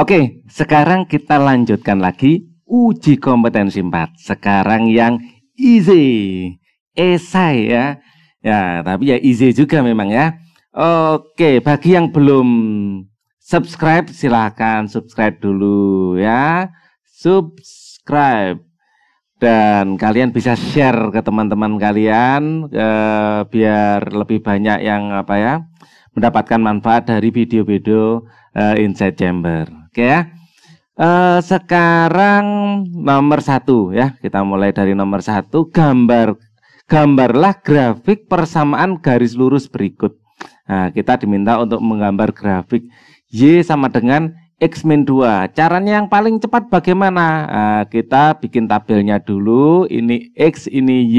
Oke, sekarang kita lanjutkan lagi uji kompetensi 4. Sekarang yang easy, esai ya. Ya, tapi ya easy juga memang ya. Oke, bagi yang belum subscribe silahkan subscribe dulu ya. Subscribe. Dan kalian bisa share ke teman-teman kalian ke, biar lebih banyak yang apa ya mendapatkan manfaat dari video-video uh, eh, Inside Chamber. Oke ya. E, sekarang nomor satu ya. Kita mulai dari nomor satu. Gambar gambarlah grafik persamaan garis lurus berikut. Nah, kita diminta untuk menggambar grafik Y sama dengan X min dua. Caranya yang paling cepat bagaimana? Nah, kita bikin tabelnya dulu. Ini X, ini Y.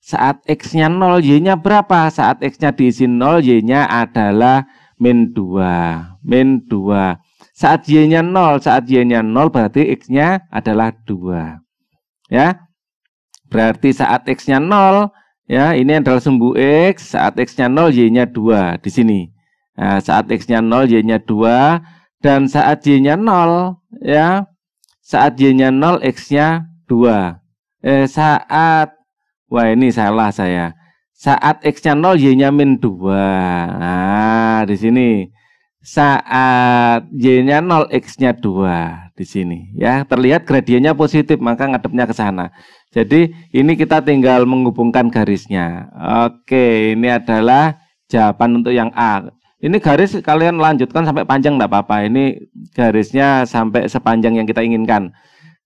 Saat X-nya 0, Y-nya berapa? Saat X-nya diisi 0, Y-nya adalah min dua, Min dua. Saat Y-nya 0, saat Y-nya 0 berarti X-nya adalah 2. Ya. Berarti saat X-nya 0, ya ini adalah sumbu X, saat X-nya 0, Y-nya 2 di sini. Nah, saat X-nya 0, Y-nya 2, dan saat Y-nya 0, ya, saat Y-nya 0, X-nya 2. Eh, saat, wah ini salah saya. Saat X-nya 0, Y-nya 2. Nah, di sini saat Y-nya 0, X-nya 2 di sini. Ya, terlihat gradiennya positif, maka ngadepnya ke sana. Jadi ini kita tinggal menghubungkan garisnya. Oke, ini adalah jawaban untuk yang A. Ini garis kalian lanjutkan sampai panjang tidak apa-apa. Ini garisnya sampai sepanjang yang kita inginkan.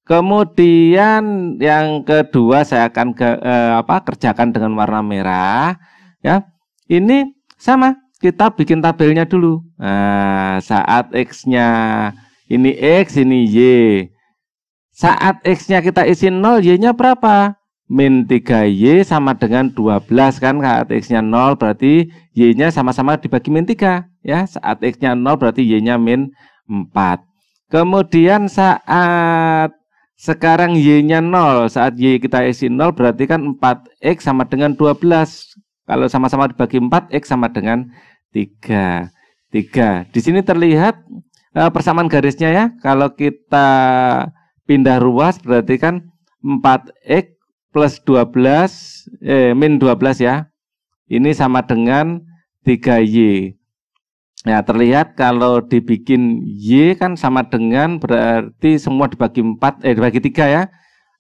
Kemudian yang kedua saya akan ke, eh, apa kerjakan dengan warna merah ya. Ini sama kita bikin tabelnya dulu. Nah, saat X-nya ini X, ini Y. Saat X-nya kita isi 0, Y-nya berapa? Min 3Y sama dengan 12 kan. Saat X-nya 0 berarti Y-nya sama-sama dibagi min 3. Ya, saat X-nya 0 berarti Y-nya min 4. Kemudian saat sekarang Y-nya 0, saat Y kita isi 0 berarti kan 4X sama dengan 12. Kalau sama-sama dibagi 4, X sama dengan tiga tiga di sini terlihat uh, persamaan garisnya ya kalau kita pindah ruas berarti kan 4x plus 12 eh, min 12 ya ini sama dengan 3y ya nah, terlihat kalau dibikin Y kan sama dengan berarti semua dibagi 4, eh dibagi 3 ya.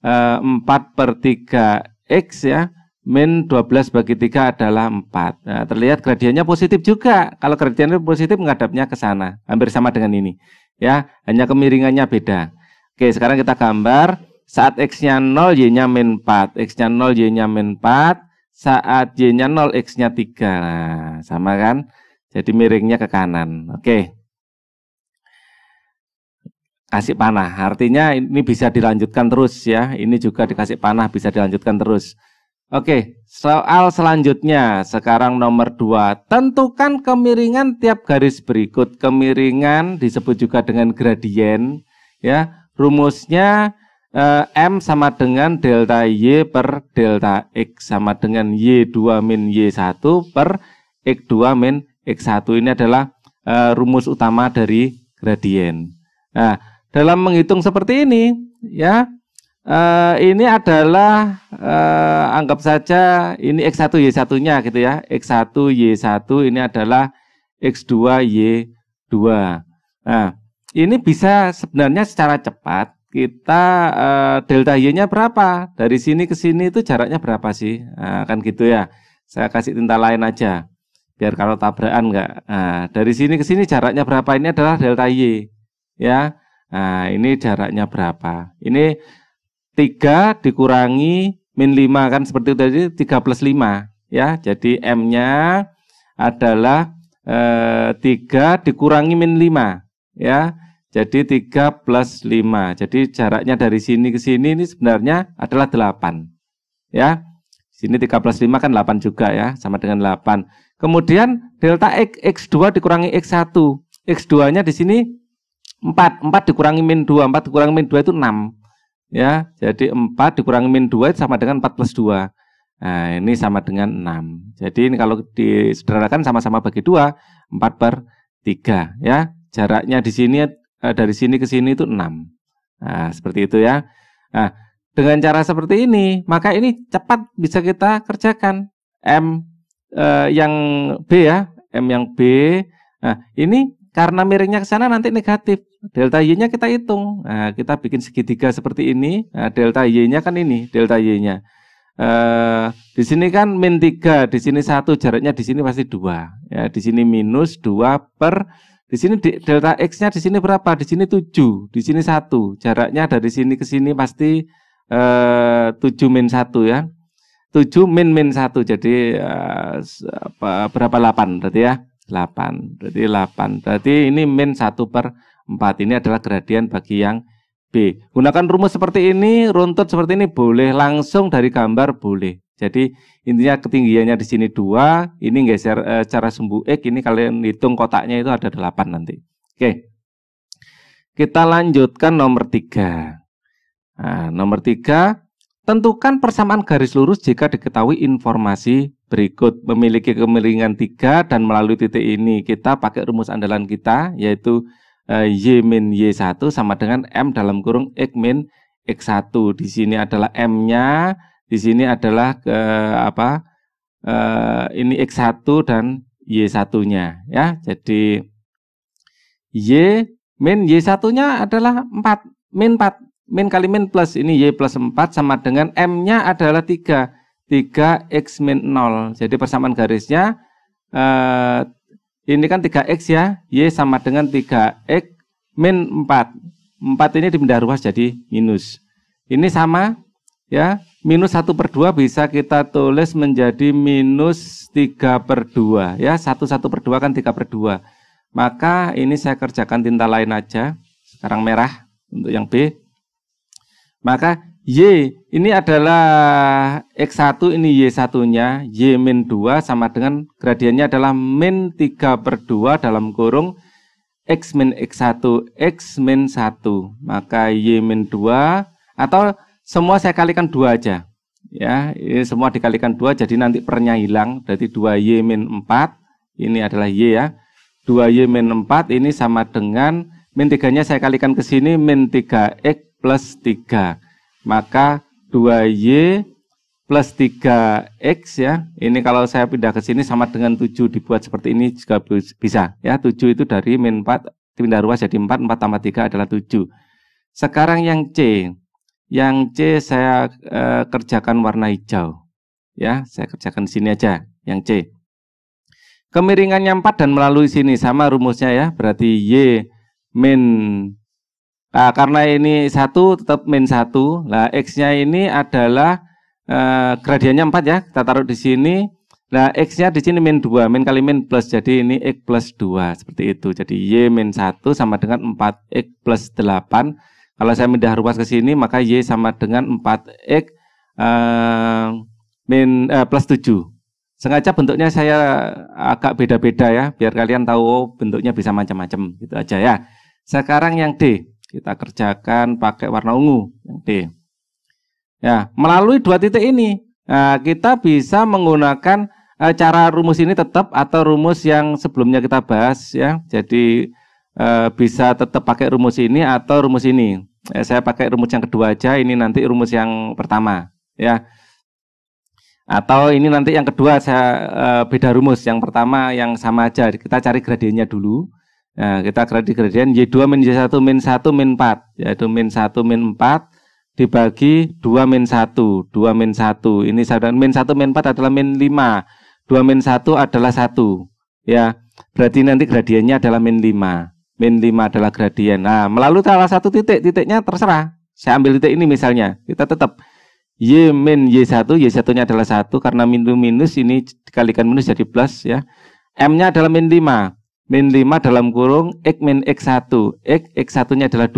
E, eh, 4 per 3 X ya min 12 bagi 3 adalah 4. Nah, terlihat gradiennya positif juga. Kalau gradiennya positif menghadapnya ke sana, hampir sama dengan ini. Ya, hanya kemiringannya beda. Oke, sekarang kita gambar saat x-nya 0, y-nya min 4. X-nya 0, y-nya min 4. Saat y-nya 0, x-nya 3. Nah, sama kan? Jadi miringnya ke kanan. Oke. Kasih panah. Artinya ini bisa dilanjutkan terus ya. Ini juga dikasih panah bisa dilanjutkan terus. Oke, soal selanjutnya sekarang nomor 2. Tentukan kemiringan tiap garis berikut. Kemiringan disebut juga dengan gradien ya. Rumusnya eh, M sama dengan delta Y per delta X sama dengan Y2 min Y1 per X2 min X1. Ini adalah eh, rumus utama dari gradien. Nah, dalam menghitung seperti ini ya, Uh, ini adalah uh, anggap saja ini X1 Y1-nya gitu ya. X1 Y1 ini adalah X2 Y2. Nah, ini bisa sebenarnya secara cepat kita uh, delta Y-nya berapa? Dari sini ke sini itu jaraknya berapa sih? Nah, kan gitu ya. Saya kasih tinta lain aja. Biar kalau tabrakan nggak Nah, dari sini ke sini jaraknya berapa? Ini adalah delta Y. Ya. Nah, ini jaraknya berapa? Ini 3 dikurangi min 5 kan seperti itu tadi 3 plus 5 ya. Jadi M-nya adalah eh, 3 dikurangi min 5 ya. Jadi 3 plus 5. Jadi jaraknya dari sini ke sini ini sebenarnya adalah 8. Ya. Sini 3 plus 5 kan 8 juga ya, sama dengan 8. Kemudian delta X, X2 dikurangi X1. X2-nya di sini 4. 4 dikurangi min 2. 4 dikurangi min 2 itu 6 ya jadi 4 dikurangi min 2 sama dengan 4 plus 2 nah ini sama dengan 6 jadi ini kalau disederhanakan sama-sama bagi 2 4 per 3 ya jaraknya di sini eh, dari sini ke sini itu 6 nah seperti itu ya nah dengan cara seperti ini maka ini cepat bisa kita kerjakan M eh, yang B ya M yang B nah ini karena miringnya ke sana nanti negatif. Delta Y-nya kita hitung. Nah, kita bikin segitiga seperti ini. Nah, delta Y-nya kan ini, delta Y-nya. Uh, di sini kan min 3, di sini 1, jaraknya di sini pasti 2. Ya, di sini minus 2 per, di sini delta X-nya di sini berapa? Di sini 7, di sini 1. Jaraknya dari sini ke sini pasti eh, uh, 7 min 1 ya. 7 min min 1, jadi uh, berapa 8 berarti ya. 8. Berarti 8. Berarti ini min 1 per 4. Ini adalah gradien bagi yang B. Gunakan rumus seperti ini, runtut seperti ini boleh. Langsung dari gambar boleh. Jadi intinya ketinggiannya di sini 2. Ini geser e, cara sumbu X. Ini kalian hitung kotaknya itu ada 8 nanti. Oke. Kita lanjutkan nomor 3. Nah, nomor 3. Tentukan persamaan garis lurus jika diketahui informasi berikut memiliki kemiringan tiga dan melalui titik ini kita pakai rumus andalan kita yaitu eh, y min y1 sama dengan m dalam kurung x min x1 di sini adalah m-nya di sini adalah ke apa eh, ini x1 dan y1-nya ya jadi y min y1-nya adalah 4 min 4 min kali min plus ini y plus 4 sama dengan m-nya adalah 3 3x min 0. Jadi persamaan garisnya eh, ini kan 3x ya, y sama dengan 3x min 4. 4 ini dipindah ruas jadi minus. Ini sama ya, minus 1 per 2 bisa kita tulis menjadi minus 3 per 2. Ya, 1, 1 per 2 kan 3 per 2. Maka ini saya kerjakan tinta lain aja, sekarang merah untuk yang B. Maka Y ini adalah X1 ini Y1-nya, Y min 2 sama dengan gradiennya adalah min 3 per 2 dalam kurung X min X1, X min 1. Maka Y min 2 atau semua saya kalikan 2 aja. Ya, ini semua dikalikan 2 jadi nanti pernya hilang. Berarti 2Y min 4, ini adalah Y ya. 2Y min 4 ini sama dengan min 3-nya saya kalikan ke sini min 3X plus 3 maka 2Y plus 3X ya, ini kalau saya pindah ke sini sama dengan 7 dibuat seperti ini juga bisa. ya 7 itu dari min 4, pindah ruas jadi 4, 4 tambah 3 adalah 7. Sekarang yang C, yang C saya e, kerjakan warna hijau. Ya, saya kerjakan di sini aja, yang C. Kemiringannya 4 dan melalui sini, sama rumusnya ya, berarti Y min Nah, karena ini satu tetap min satu. Nah, x-nya ini adalah eh, gradiennya 4 ya. Kita taruh di sini. Nah, x-nya di sini min dua min kali min plus. Jadi ini x plus dua seperti itu. Jadi y min satu sama dengan empat x plus delapan Kalau saya pindah ruas ke sini, maka y sama dengan empat x eh, min, eh, plus tujuh Sengaja bentuknya saya agak beda-beda ya, biar kalian tahu oh, bentuknya bisa macam-macam. Gitu aja ya. Sekarang yang D kita kerjakan pakai warna ungu yang D. Ya, melalui dua titik ini eh, kita bisa menggunakan eh, cara rumus ini tetap atau rumus yang sebelumnya kita bahas ya. Jadi eh, bisa tetap pakai rumus ini atau rumus ini. saya pakai rumus yang kedua aja, ini nanti rumus yang pertama ya. Atau ini nanti yang kedua saya beda rumus, yang pertama yang sama aja. Kita cari gradiennya dulu. Nah, kita kredit gradian Y2 min Y1 min 1 min 4, yaitu min 1 min 4 dibagi 2 min 1, 2 min 1. Ini saudara min 1 min 4 adalah min 5. 2 min 1 adalah 1. Ya, berarti nanti gradiennya adalah min 5. Min 5 adalah gradien. Nah, melalui salah satu titik, titiknya terserah. Saya ambil titik ini misalnya. Kita tetap Y min Y1, Y1-nya adalah 1 karena minus minus ini dikalikan minus jadi plus ya. M-nya adalah min 5 min 5 dalam kurung x min x1. X, x1-nya adalah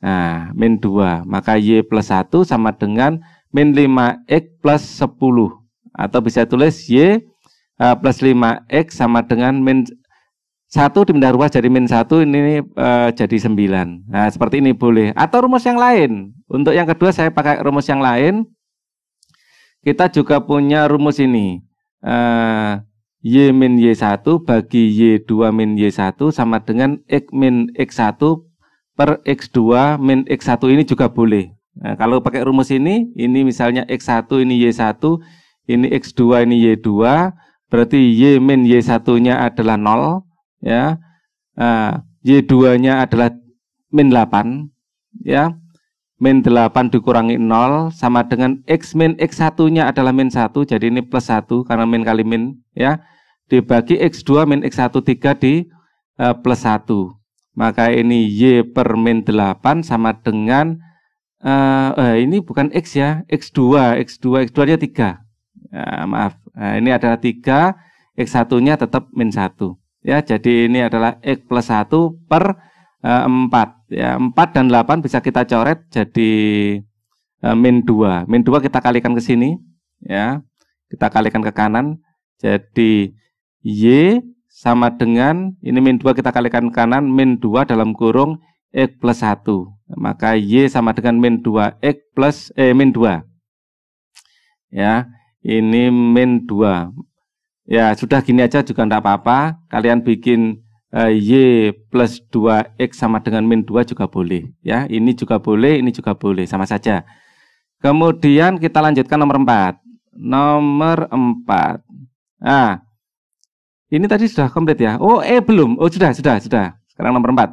2. Nah, min 2. Maka Y plus 1 sama dengan min 5X plus 10. Atau bisa tulis Y uh, plus 5X sama dengan min 1 diminta ruas jadi min 1, ini uh, jadi 9. Nah, seperti ini boleh. Atau rumus yang lain. Untuk yang kedua saya pakai rumus yang lain. Kita juga punya rumus ini. Uh, Y min Y1 bagi Y2 min Y1 sama dengan X min X1 per X2 min X1 ini juga boleh. Nah, kalau pakai rumus ini, ini misalnya X1 ini Y1, ini X2 ini Y2, berarti Y min Y1-nya adalah 0, ya. Nah, Y2-nya adalah min 8, ya. Min 8 dikurangi 0 sama dengan X min X1-nya adalah min 1, jadi ini plus 1 karena min kali min, ya dibagi X2 min X1 3 di uh, plus 1. Maka ini Y per min 8 sama dengan uh, eh, ini bukan X ya, X2, X2, X2 nya 3. Ya, maaf, nah, ini adalah 3, X1 nya tetap min 1. Ya, jadi ini adalah X plus 1 per uh, eh, 4. Ya, 4 dan 8 bisa kita coret jadi uh, min 2. Min 2 kita kalikan ke sini. Ya, kita kalikan ke kanan. Jadi Y sama dengan, ini min 2 kita kalikan kanan, min 2 dalam kurung X plus 1. Maka Y sama dengan min 2 X plus, eh min 2. Ya, ini min 2. Ya, sudah gini aja juga enggak apa-apa. Kalian bikin eh, Y plus 2X sama dengan min 2 juga boleh. Ya, ini juga boleh, ini juga boleh, sama saja. Kemudian kita lanjutkan nomor 4. Nomor 4. Nah, ini tadi sudah komplit ya. Oh, eh belum. Oh, sudah, sudah, sudah. Sekarang nomor 4.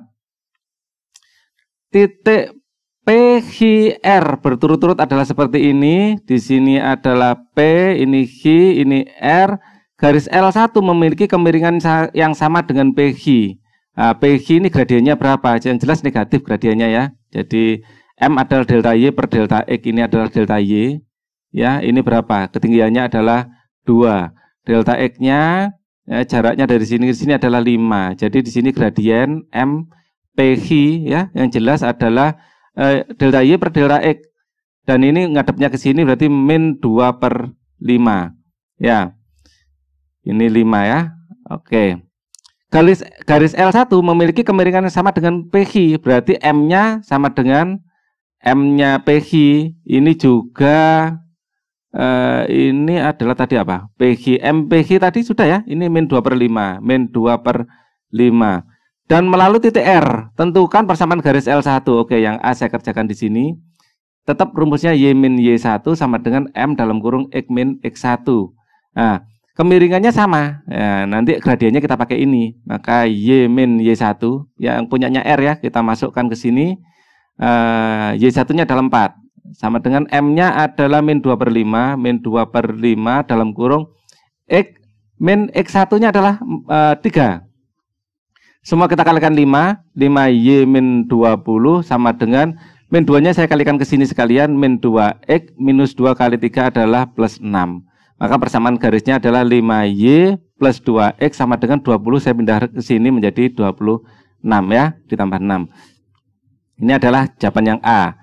Titik P, H, R berturut-turut adalah seperti ini. Di sini adalah P, ini H, ini R. Garis L1 memiliki kemiringan yang sama dengan P, PH. Nah, PH ini gradiennya berapa? Yang jelas negatif gradiennya ya. Jadi M adalah delta Y per delta X ini adalah delta Y. Ya, ini berapa? Ketinggiannya adalah 2. Delta X-nya Ya, jaraknya dari sini ke sini adalah 5. Jadi di sini gradien M PH ya yang jelas adalah e, delta Y per delta X. Dan ini ngadepnya ke sini berarti min 2 per 5. Ya. Ini 5 ya. Oke. Garis garis L1 memiliki kemiringan yang sama dengan PH, berarti M-nya sama dengan M-nya PH. Ini juga Uh, ini adalah tadi apa? PG, MPG tadi sudah ya, ini min 2 per 5, min 2 per 5. Dan melalui titik R, tentukan persamaan garis L1. Oke, yang A saya kerjakan di sini. Tetap rumusnya Y min Y1 sama dengan M dalam kurung X min X1. Nah, kemiringannya sama. Ya, nanti gradiennya kita pakai ini. Maka Y min Y1, yang punyanya R ya, kita masukkan ke sini. Uh, eh, Y1-nya dalam 4. Sama dengan M-nya adalah min 2 per 5, min 2 per 5 dalam kurung X, min X1-nya adalah E, eh, 3. Semua kita kalikan 5, 5Y min 20 sama dengan min 2-nya saya kalikan ke sini sekalian, min 2X minus 2 kali 3 adalah plus 6. Maka persamaan garisnya adalah 5Y plus 2X sama dengan 20, saya pindah ke sini menjadi 26 ya, ditambah 6. Ini adalah jawaban yang A.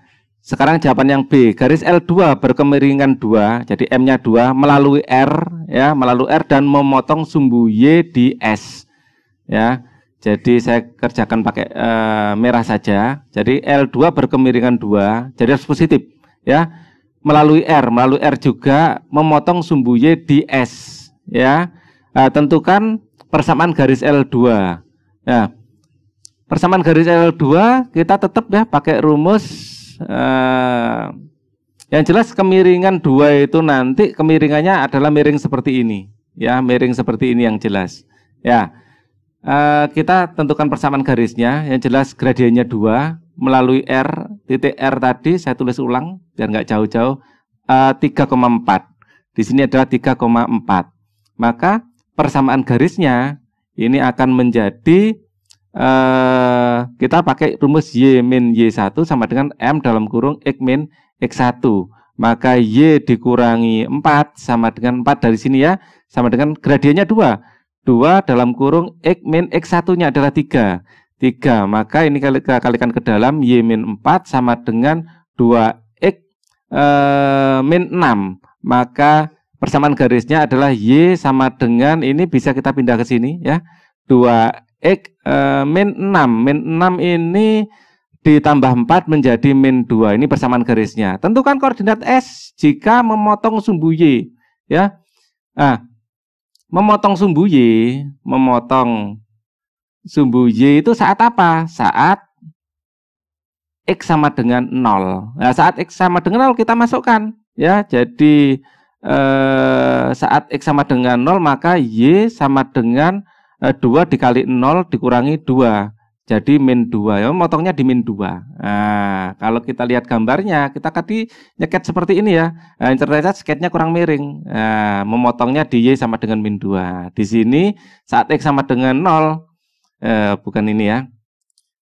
Sekarang jawaban yang B, garis L2 berkemiringan 2, jadi M-nya 2 melalui R ya, melalui R dan memotong sumbu Y di S. Ya. Jadi saya kerjakan pakai e, merah saja. Jadi L2 berkemiringan 2, jadi harus positif ya. Melalui R, melalui R juga memotong sumbu Y di S ya. E, tentukan persamaan garis L2. ya. persamaan garis L2 kita tetap ya pakai rumus Uh, yang jelas kemiringan dua itu nanti kemiringannya adalah miring seperti ini, ya miring seperti ini yang jelas. Ya, uh, kita tentukan persamaan garisnya. Yang jelas gradiennya dua melalui r titik r tadi saya tulis ulang biar nggak jauh-jauh uh, eh, 3,4. Di sini adalah 3,4. Maka persamaan garisnya ini akan menjadi uh, kita pakai rumus Y min Y1 sama dengan M dalam kurung X min X1. Maka Y dikurangi 4 sama dengan 4 dari sini ya, sama dengan gradiennya 2. 2 dalam kurung X min X1-nya adalah 3. 3, maka ini kita kalikan ke dalam Y min 4 sama dengan 2X e, eh, min 6. Maka persamaan garisnya adalah Y sama dengan, ini bisa kita pindah ke sini ya, 2X Eh, min 6. Min 6 ini ditambah 4 menjadi min 2. Ini persamaan garisnya. Tentukan koordinat S jika memotong sumbu Y. Ya. Nah, memotong sumbu Y, memotong sumbu Y itu saat apa? Saat X sama dengan 0. Nah, saat X sama dengan 0 kita masukkan. ya. Jadi eh, saat X sama dengan 0 maka Y sama dengan 0 2 eh, dikali 0 dikurangi 2 jadi min 2 ya motongnya di min 2 nah, kalau kita lihat gambarnya kita tadi nyeket seperti ini ya nah, eh, internetnya sketnya kurang miring nah, memotongnya di Y sama dengan min 2 di sini saat X sama dengan 0 eh, bukan ini ya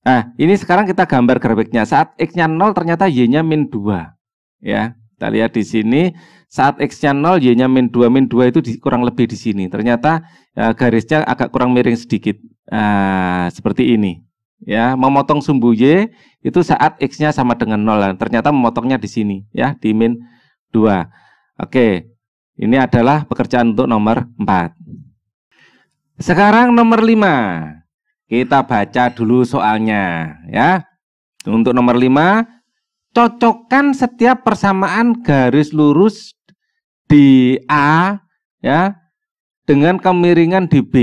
nah ini sekarang kita gambar grafiknya saat X nya 0 ternyata Y nya min 2 ya kita lihat di sini saat X-nya 0, Y-nya min 2, min 2 itu di, kurang lebih di sini. Ternyata ya, garisnya agak kurang miring sedikit. Nah, seperti ini. Ya, memotong sumbu Y itu saat X-nya sama dengan 0. Nah, ternyata memotongnya di sini, ya, di min 2. Oke, ini adalah pekerjaan untuk nomor 4. Sekarang nomor 5. Kita baca dulu soalnya, ya. Untuk nomor 5, cocokkan setiap persamaan garis lurus di A ya dengan kemiringan di B.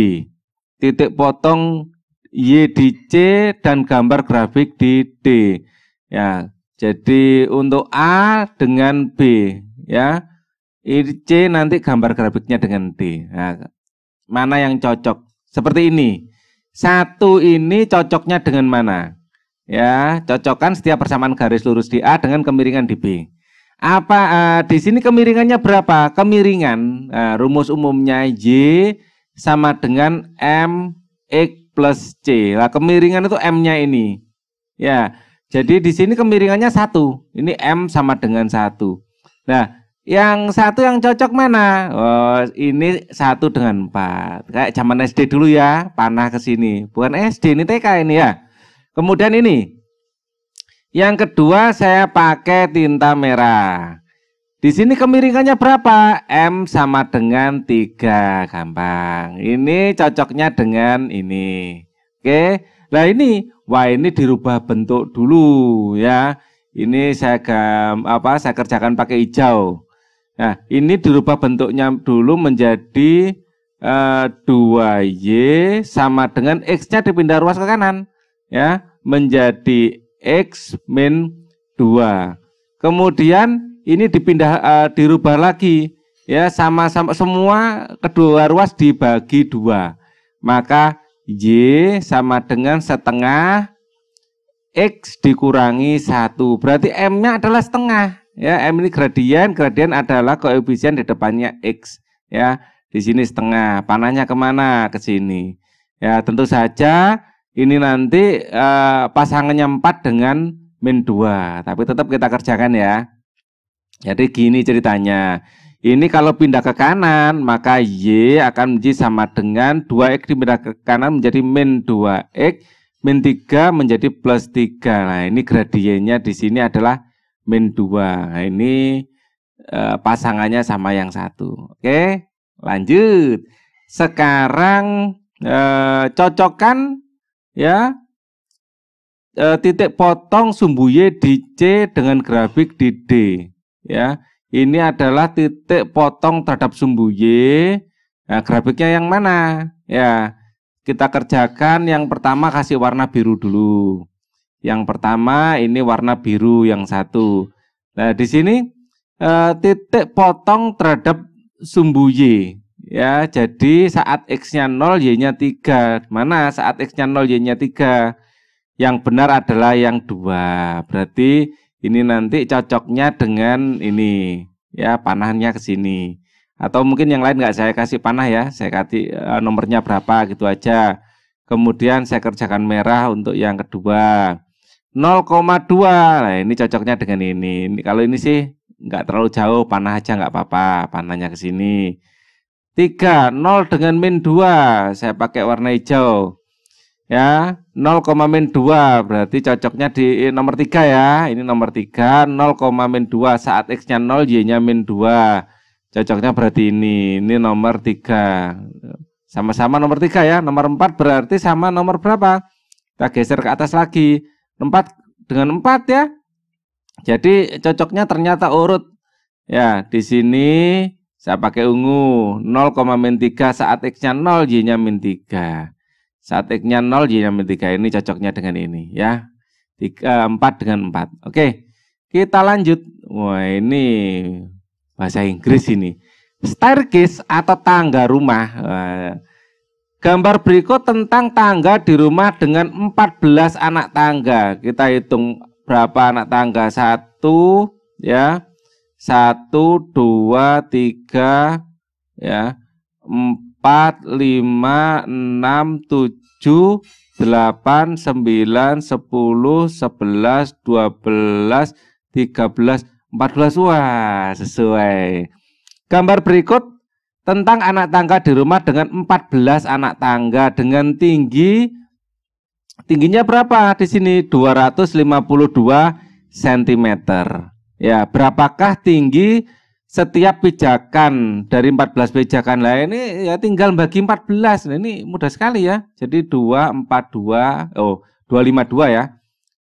Titik potong Y di C dan gambar grafik di D. Ya, jadi untuk A dengan B ya. I, C nanti gambar grafiknya dengan D. Nah, mana yang cocok? Seperti ini. Satu ini cocoknya dengan mana? Ya, cocokkan setiap persamaan garis lurus di A dengan kemiringan di B. Apa uh, di sini kemiringannya berapa? Kemiringan uh, rumus umumnya Y sama dengan M X plus C. Lah kemiringan itu M-nya ini. Ya. Jadi di sini kemiringannya satu. Ini M sama dengan satu. Nah, yang satu yang cocok mana? Oh, ini satu dengan empat. Kayak zaman SD dulu ya, panah ke sini. Bukan SD, ini TK ini ya. Kemudian ini, yang kedua saya pakai tinta merah. Di sini kemiringannya berapa? M sama dengan 3. Gampang. Ini cocoknya dengan ini. Oke. Nah ini, y ini dirubah bentuk dulu ya. Ini saya gam, apa saya kerjakan pakai hijau. Nah, ini dirubah bentuknya dulu menjadi e, eh, 2Y sama dengan X-nya dipindah ruas ke kanan ya menjadi x min 2. Kemudian ini dipindah uh, dirubah lagi ya sama-sama semua kedua ruas dibagi dua. Maka y sama dengan setengah x dikurangi satu. Berarti m-nya adalah setengah. Ya, m ini gradien, gradien adalah koefisien di depannya x. Ya, di sini setengah. Panahnya kemana? Ke sini. Ya, tentu saja ini nanti uh, pasangannya 4 dengan min 2. Tapi tetap kita kerjakan ya. Jadi gini ceritanya. Ini kalau pindah ke kanan, maka Y akan menjadi sama dengan 2X pindah ke kanan menjadi min 2X, min 3 menjadi plus 3. Nah ini gradiennya di sini adalah min 2. Nah ini uh, pasangannya sama yang satu. Oke, lanjut. Sekarang cocokkan. Eh, cocokkan ya e, titik potong sumbu y di C dengan grafik di D ya ini adalah titik potong terhadap sumbu Y nah, grafiknya yang mana ya kita kerjakan yang pertama kasih warna biru dulu yang pertama ini warna biru yang satu nah di sini e, titik potong terhadap sumbu Y Ya, jadi saat X-nya 0, Y-nya 3. Mana saat X-nya 0, Y-nya 3? Yang benar adalah yang 2. Berarti ini nanti cocoknya dengan ini. Ya, panahnya ke sini. Atau mungkin yang lain nggak saya kasih panah ya. Saya kasih eh, nomornya berapa gitu aja. Kemudian saya kerjakan merah untuk yang kedua. 0,2. Nah, ini cocoknya dengan ini. ini kalau ini sih nggak terlalu jauh, panah aja nggak apa-apa. Panahnya ke sini. 3. 0 dengan min 2. Saya pakai warna hijau. Ya, 0, min 2. Berarti cocoknya di nomor 3 ya. Ini nomor 3. 0, min 2. Saat X-nya 0, Y-nya min 2. Cocoknya berarti ini. Ini nomor 3. Sama-sama nomor 3 ya. Nomor 4 berarti sama nomor berapa? Kita geser ke atas lagi. 4 dengan 4 ya. Jadi cocoknya ternyata urut. Ya, di sini saya pakai ungu, 0,3 saat X-nya 0, Y-nya min 3. Saat X-nya 0, Y-nya min 3. Ini cocoknya dengan ini ya. 3, 4 dengan 4. Oke, kita lanjut. Wah ini bahasa Inggris ini. Staircase atau tangga rumah. Eh, gambar berikut tentang tangga di rumah dengan 14 anak tangga. Kita hitung berapa anak tangga. Satu, ya satu, dua, tiga, ya, empat, lima, enam, tujuh, delapan, sembilan, sepuluh, sebelas, dua belas, tiga belas, empat belas. Wah, sesuai. Gambar berikut tentang anak tangga di rumah dengan empat belas anak tangga dengan tinggi Tingginya berapa di sini? 252 cm. Ya, berapakah tinggi setiap pijakan dari 14 pijakan lah ini ya tinggal bagi 14. Nah, ini mudah sekali ya. Jadi 2 4 2 oh 252 ya.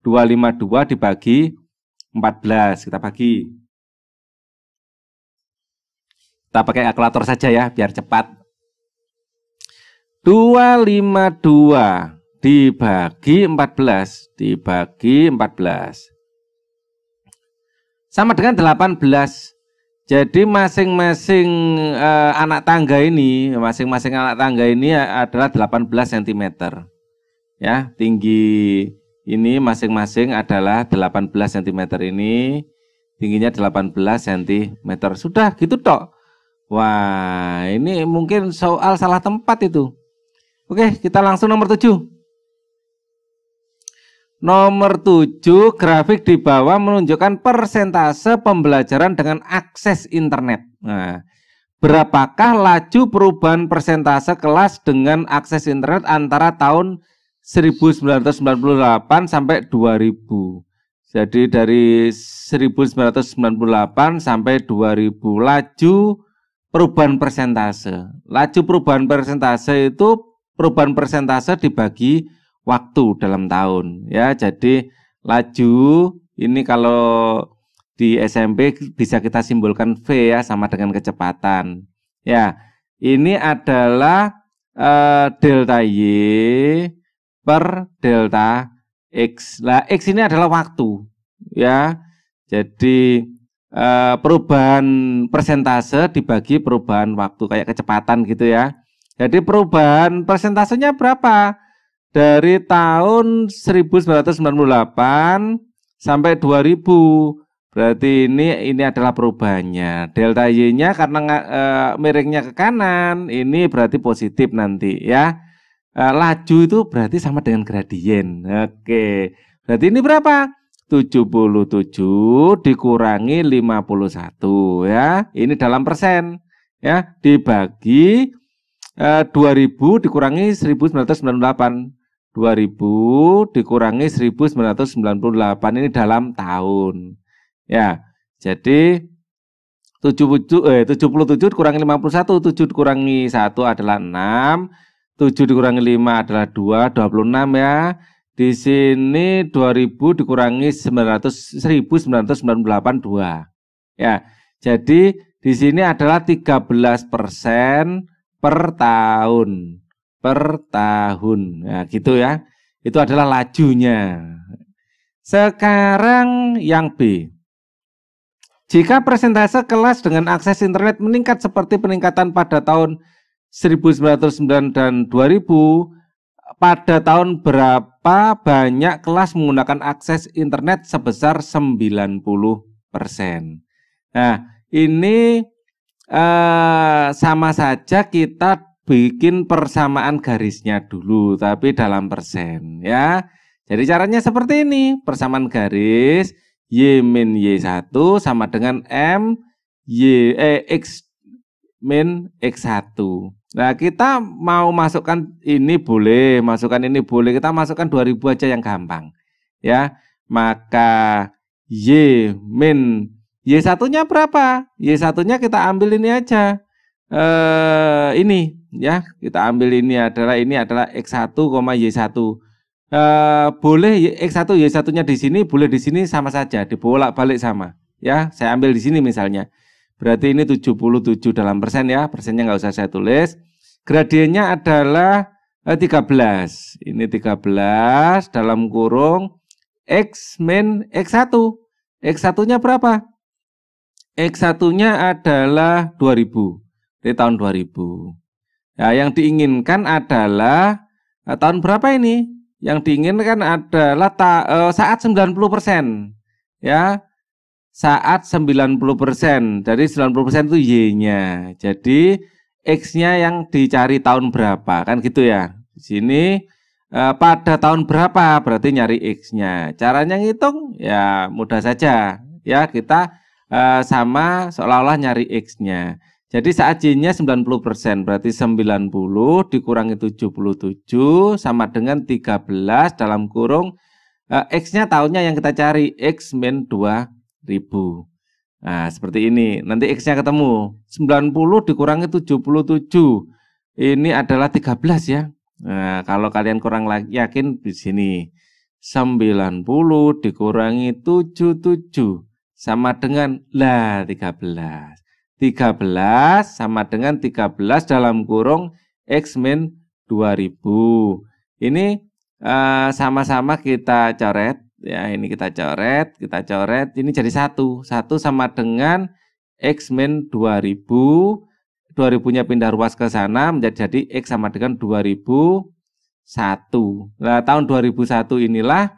252 dibagi 14 kita bagi. Kita pakai kalkulator saja ya biar cepat. 252 dibagi 14 dibagi 14 sama dengan 18. Jadi masing-masing eh, anak tangga ini, masing-masing anak tangga ini adalah 18 cm. Ya, tinggi ini masing-masing adalah 18 cm ini, tingginya 18 cm. Sudah gitu tok. Wah, ini mungkin soal salah tempat itu. Oke, kita langsung nomor 7. Nomor 7, grafik di bawah menunjukkan persentase pembelajaran dengan akses internet. Nah, berapakah laju perubahan persentase kelas dengan akses internet antara tahun 1998 sampai 2000? Jadi dari 1998 sampai 2000 laju perubahan persentase. Laju perubahan persentase itu perubahan persentase dibagi waktu dalam tahun ya. Jadi laju ini kalau di SMP bisa kita simbolkan V ya sama dengan kecepatan. Ya, ini adalah e, delta Y per delta X. Lah X ini adalah waktu ya. Jadi e, perubahan persentase dibagi perubahan waktu kayak kecepatan gitu ya. Jadi perubahan persentasenya berapa? dari tahun 1998 sampai 2000. Berarti ini ini adalah perubahannya. Delta Y-nya karena e, miringnya ke kanan, ini berarti positif nanti ya. E, laju itu berarti sama dengan gradien. Oke. Berarti ini berapa? 77 dikurangi 51 ya. Ini dalam persen ya dibagi e, eh, 2000 dikurangi 1998 2000 dikurangi 1998 ini dalam tahun. Ya. Jadi 77 eh 77 dikurangi 51, 7 dikurangi 1 adalah 6, 7 dikurangi 5 adalah 2, 26 ya. Di sini 2000 dikurangi 900 1998 2. Ya. Jadi di sini adalah 13% per tahun per tahun. Nah, gitu ya. Itu adalah lajunya. Sekarang yang B. Jika persentase kelas dengan akses internet meningkat seperti peningkatan pada tahun 1909 dan 2000, pada tahun berapa banyak kelas menggunakan akses internet sebesar 90%. Nah, ini eh, sama saja kita bikin persamaan garisnya dulu tapi dalam persen ya. Jadi caranya seperti ini, persamaan garis Y min Y1 sama dengan M Y eh, X min X1. Nah, kita mau masukkan ini boleh, masukkan ini boleh. Kita masukkan 2000 aja yang gampang. Ya. Maka Y min Y1-nya berapa? Y1-nya kita ambil ini aja. Eh ini ya kita ambil ini adalah ini adalah x1, y1. E, boleh x1 y1-nya di sini, boleh di sini sama saja, dibolak-balik sama. Ya, saya ambil di sini misalnya. Berarti ini 77 dalam persen ya, persennya nggak usah saya tulis. Gradiennya adalah 13. Eh, ini 13 dalam kurung x min x1. X1-nya berapa? X1-nya adalah 2000. di tahun 2000. Ya, yang diinginkan adalah nah, tahun berapa ini? Yang diinginkan adalah ta, eh, saat 90%. Ya. Saat 90%. Jadi 90% itu Y-nya. Jadi X-nya yang dicari tahun berapa, kan gitu ya. Di sini eh, pada tahun berapa berarti nyari X-nya. Caranya ngitung ya mudah saja. Ya, kita eh, sama seolah-olah nyari X-nya. Jadi saat jinnya 90 persen berarti 90 dikurangi 77 sama dengan 13 dalam kurung eh, X-nya tahunnya yang kita cari, X min 2000. Nah, seperti ini. Nanti X-nya ketemu. 90 dikurangi 77. Ini adalah 13 ya. Nah, kalau kalian kurang yakin di sini. 90 dikurangi 77 sama dengan lah 13. 13 sama dengan 13 dalam kurung X min 2000. Ini eh, sama-sama uh, kita coret ya ini kita coret kita coret ini jadi 1. 1 sama dengan x min 2000 2000 nya pindah ruas ke sana menjadi jadi x sama dengan 2001 nah tahun 2001 inilah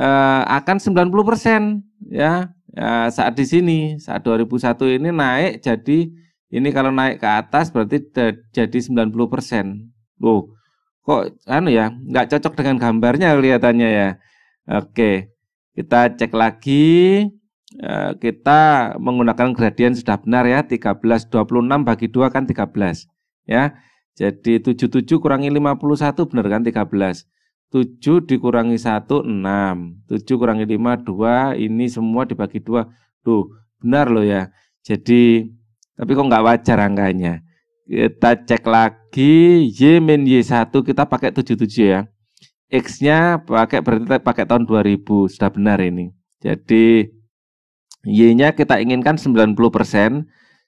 eh, akan 90 ya ya, saat di sini saat 2001 ini naik jadi ini kalau naik ke atas berarti jadi 90 persen. Loh, kok anu ya nggak cocok dengan gambarnya kelihatannya ya. Oke, kita cek lagi. Eh, kita menggunakan gradien sudah benar ya 13 26 bagi 2 kan 13 ya. Jadi 77 kurangi 51 benar kan 13. 7 dikurangi 1, 6. 7 kurangi 5, 2. Ini semua dibagi 2. Duh, benar loh ya. Jadi, tapi kok nggak wajar angkanya. Kita cek lagi, Y min Y1 kita pakai 77 ya. X-nya pakai berarti pakai tahun 2000, sudah benar ini. Jadi, Y-nya kita inginkan 90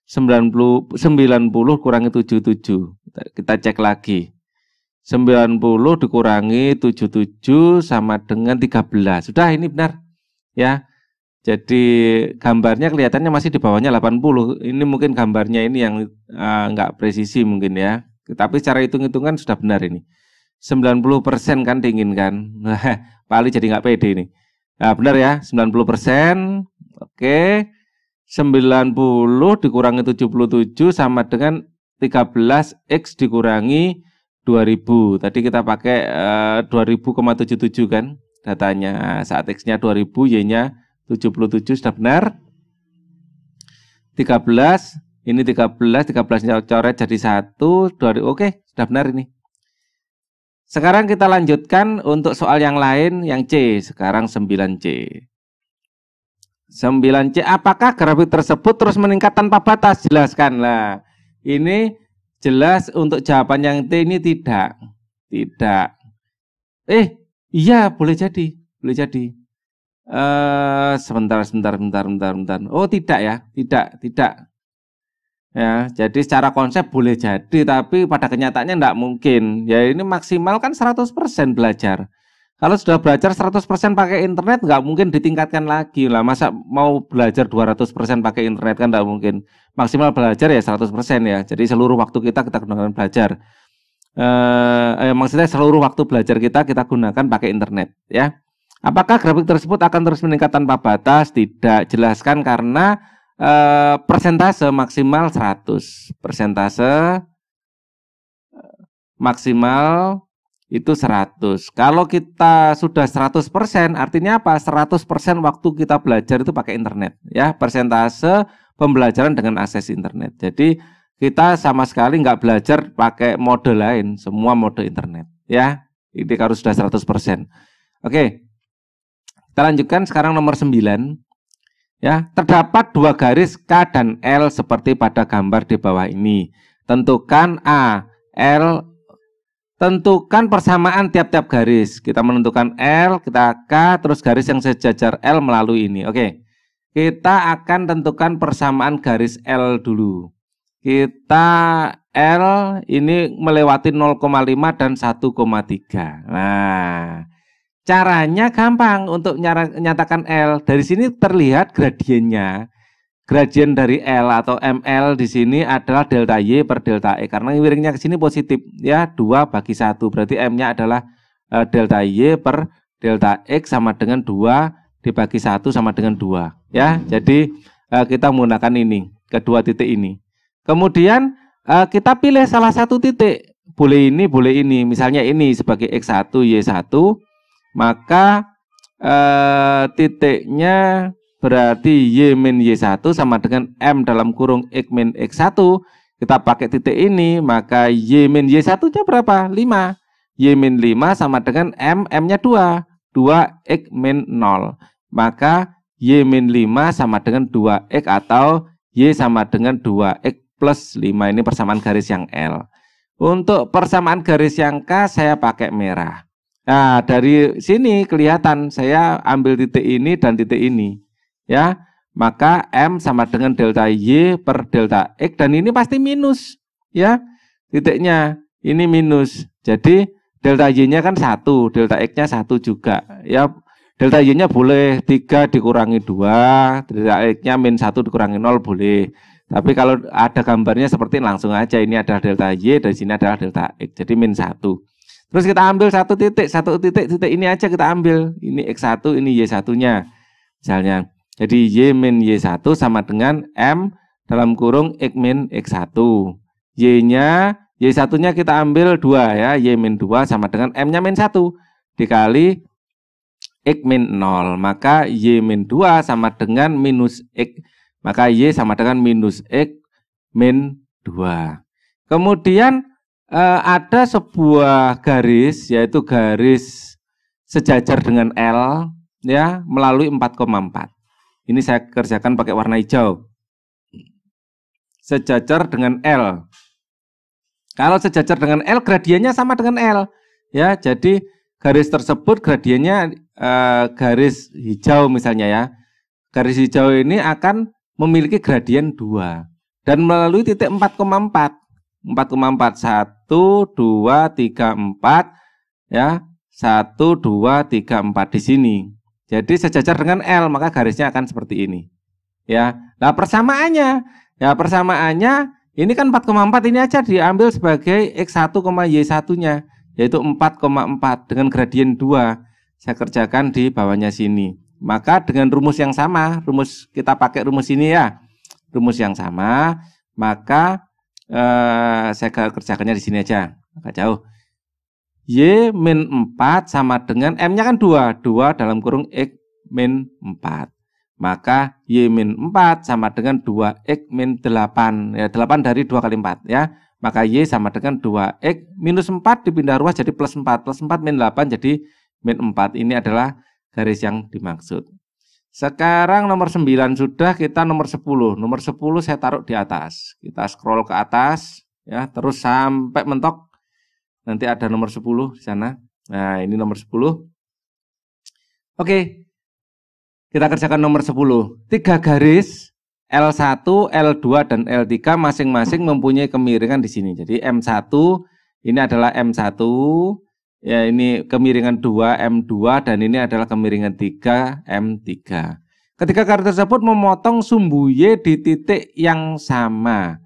90, 90 kurangi 77. Kita cek lagi. 90 dikurangi 77 sama dengan 13. Sudah ini benar. Ya. Jadi gambarnya kelihatannya masih di bawahnya 80. Ini mungkin gambarnya ini yang uh, presisi mungkin ya. Tapi cara hitung-hitungan sudah benar ini. 90% kan diinginkan. Pali jadi enggak pede ini. Nah, benar ya, 90%. Oke. 90 dikurangi 77 sama dengan 13x dikurangi 2000. Tadi kita pakai eh, uh, 2000,77 kan datanya. Saat X-nya 2000, Y-nya 77 sudah benar. 13, ini 13, 13-nya coret jadi 1, 20, oke, sudah benar ini. Sekarang kita lanjutkan untuk soal yang lain, yang C, sekarang 9C. 9C, apakah grafik tersebut terus meningkat tanpa batas? Jelaskanlah. Ini Jelas untuk jawaban yang T ini tidak. Tidak. Eh, iya boleh jadi. Boleh jadi. Eh, sebentar, sebentar, sebentar, sebentar, sebentar. Oh, tidak ya. Tidak, tidak. Ya, jadi secara konsep boleh jadi, tapi pada kenyataannya tidak mungkin. Ya ini maksimal kan 100% belajar. Kalau sudah belajar 100% pakai internet, nggak mungkin ditingkatkan lagi lah. Masa mau belajar 200% pakai internet kan nggak mungkin maksimal belajar ya 100% ya. Jadi seluruh waktu kita kita gunakan belajar. Eh, eh maksudnya seluruh waktu belajar kita kita gunakan pakai internet ya. Apakah grafik tersebut akan terus meningkat tanpa batas? Tidak jelaskan karena eh, persentase maksimal 100. Persentase eh, maksimal itu 100. Kalau kita sudah 100%, artinya apa? 100% waktu kita belajar itu pakai internet ya. Persentase pembelajaran dengan akses internet. Jadi kita sama sekali nggak belajar pakai mode lain, semua mode internet. Ya, ini harus sudah 100%. Oke, kita lanjutkan sekarang nomor 9. Ya, terdapat dua garis K dan L seperti pada gambar di bawah ini. Tentukan A, L, tentukan persamaan tiap-tiap garis. Kita menentukan L, kita K, terus garis yang sejajar L melalui ini. Oke, kita akan tentukan persamaan garis L dulu. Kita L ini melewati 0,5 dan 1,3. Nah, caranya gampang untuk nyatakan L. Dari sini terlihat gradiennya. Gradien dari L atau ML di sini adalah delta Y per delta E. Karena miringnya ke sini positif, ya 2 bagi 1. Berarti M-nya adalah eh, delta Y per delta X sama dengan 2 dibagi satu sama dengan dua ya hmm. jadi uh, kita menggunakan ini kedua titik ini kemudian uh, kita pilih salah satu titik boleh ini boleh ini misalnya ini sebagai x1 y1 maka uh, titiknya berarti y min y1 sama dengan m dalam kurung x min x1 kita pakai titik ini maka y min y1 nya berapa 5 y min 5 sama dengan m m nya 2 2 X min 0. Maka Y min 5 sama dengan 2 X atau Y sama dengan 2 X plus 5. Ini persamaan garis yang L. Untuk persamaan garis yang K saya pakai merah. Nah, dari sini kelihatan saya ambil titik ini dan titik ini. Ya, maka M sama dengan delta Y per delta X dan ini pasti minus. Ya, titiknya ini minus. Jadi delta y-nya kan satu, delta x-nya satu juga. Ya delta y-nya boleh tiga dikurangi dua, delta x-nya min satu dikurangi nol boleh. Tapi kalau ada gambarnya seperti ini langsung aja ini adalah delta y, dari sini adalah delta x, jadi min satu. Terus kita ambil satu titik, satu titik, titik ini aja kita ambil. Ini x satu, ini y satunya, Misalnya. Jadi y min y satu sama dengan m dalam kurung x min x satu. Y-nya Y satunya kita ambil 2 ya, Y min 2 sama dengan M-nya min 1 dikali X min 0. Maka Y min 2 sama dengan minus X. Maka Y sama dengan minus X min 2. Kemudian eh, ada sebuah garis, yaitu garis sejajar dengan L ya melalui 4,4. Ini saya kerjakan pakai warna hijau. Sejajar dengan L kalau sejajar dengan L, gradiennya sama dengan L. Ya, jadi garis tersebut gradiennya e, garis hijau misalnya ya. Garis hijau ini akan memiliki gradien 2 dan melalui titik 4,4. 4,4 1 2 3 4 ya. 1 2 3 4 di sini. Jadi sejajar dengan L, maka garisnya akan seperti ini. Ya. Nah, persamaannya, ya persamaannya ini kan 4,4 ini aja diambil sebagai X1, Y1-nya, yaitu 4,4 dengan gradien 2. Saya kerjakan di bawahnya sini. Maka dengan rumus yang sama, rumus kita pakai rumus ini ya, rumus yang sama, maka eh, saya kerjakannya di sini aja, agak jauh. Y min 4 sama dengan M-nya kan 2, 2 dalam kurung X min 4. Maka Y min 4 sama dengan 2X min 8. Ya, 8 dari 2 kali 4 ya. Maka Y sama dengan 2X minus 4 dipindah ruas jadi plus 4. Plus 4 min 8 jadi min 4. Ini adalah garis yang dimaksud. Sekarang nomor 9 sudah kita nomor 10. Nomor 10 saya taruh di atas. Kita scroll ke atas ya, terus sampai mentok. Nanti ada nomor 10 di sana. Nah, ini nomor 10. Oke, kita kerjakan nomor 10. Tiga garis L1, L2, dan L3 masing-masing mempunyai kemiringan di sini. Jadi M1 ini adalah M1, ya ini kemiringan 2 M2 dan ini adalah kemiringan 3 M3. Ketika karet tersebut memotong sumbu Y di titik yang sama.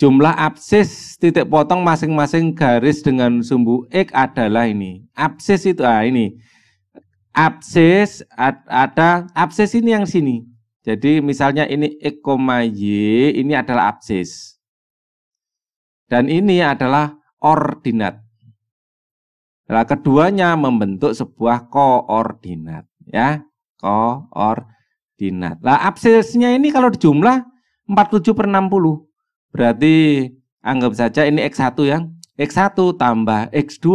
Jumlah absis titik potong masing-masing garis dengan sumbu X adalah ini. Absis itu ah ini abses ada abses ini yang sini. Jadi misalnya ini x, e y, ini adalah abses. Dan ini adalah ordinat. Nah, keduanya membentuk sebuah koordinat, ya. Koordinat. Nah, absesnya ini kalau dijumlah 47 per 60. Berarti anggap saja ini X1 yang X1 tambah X2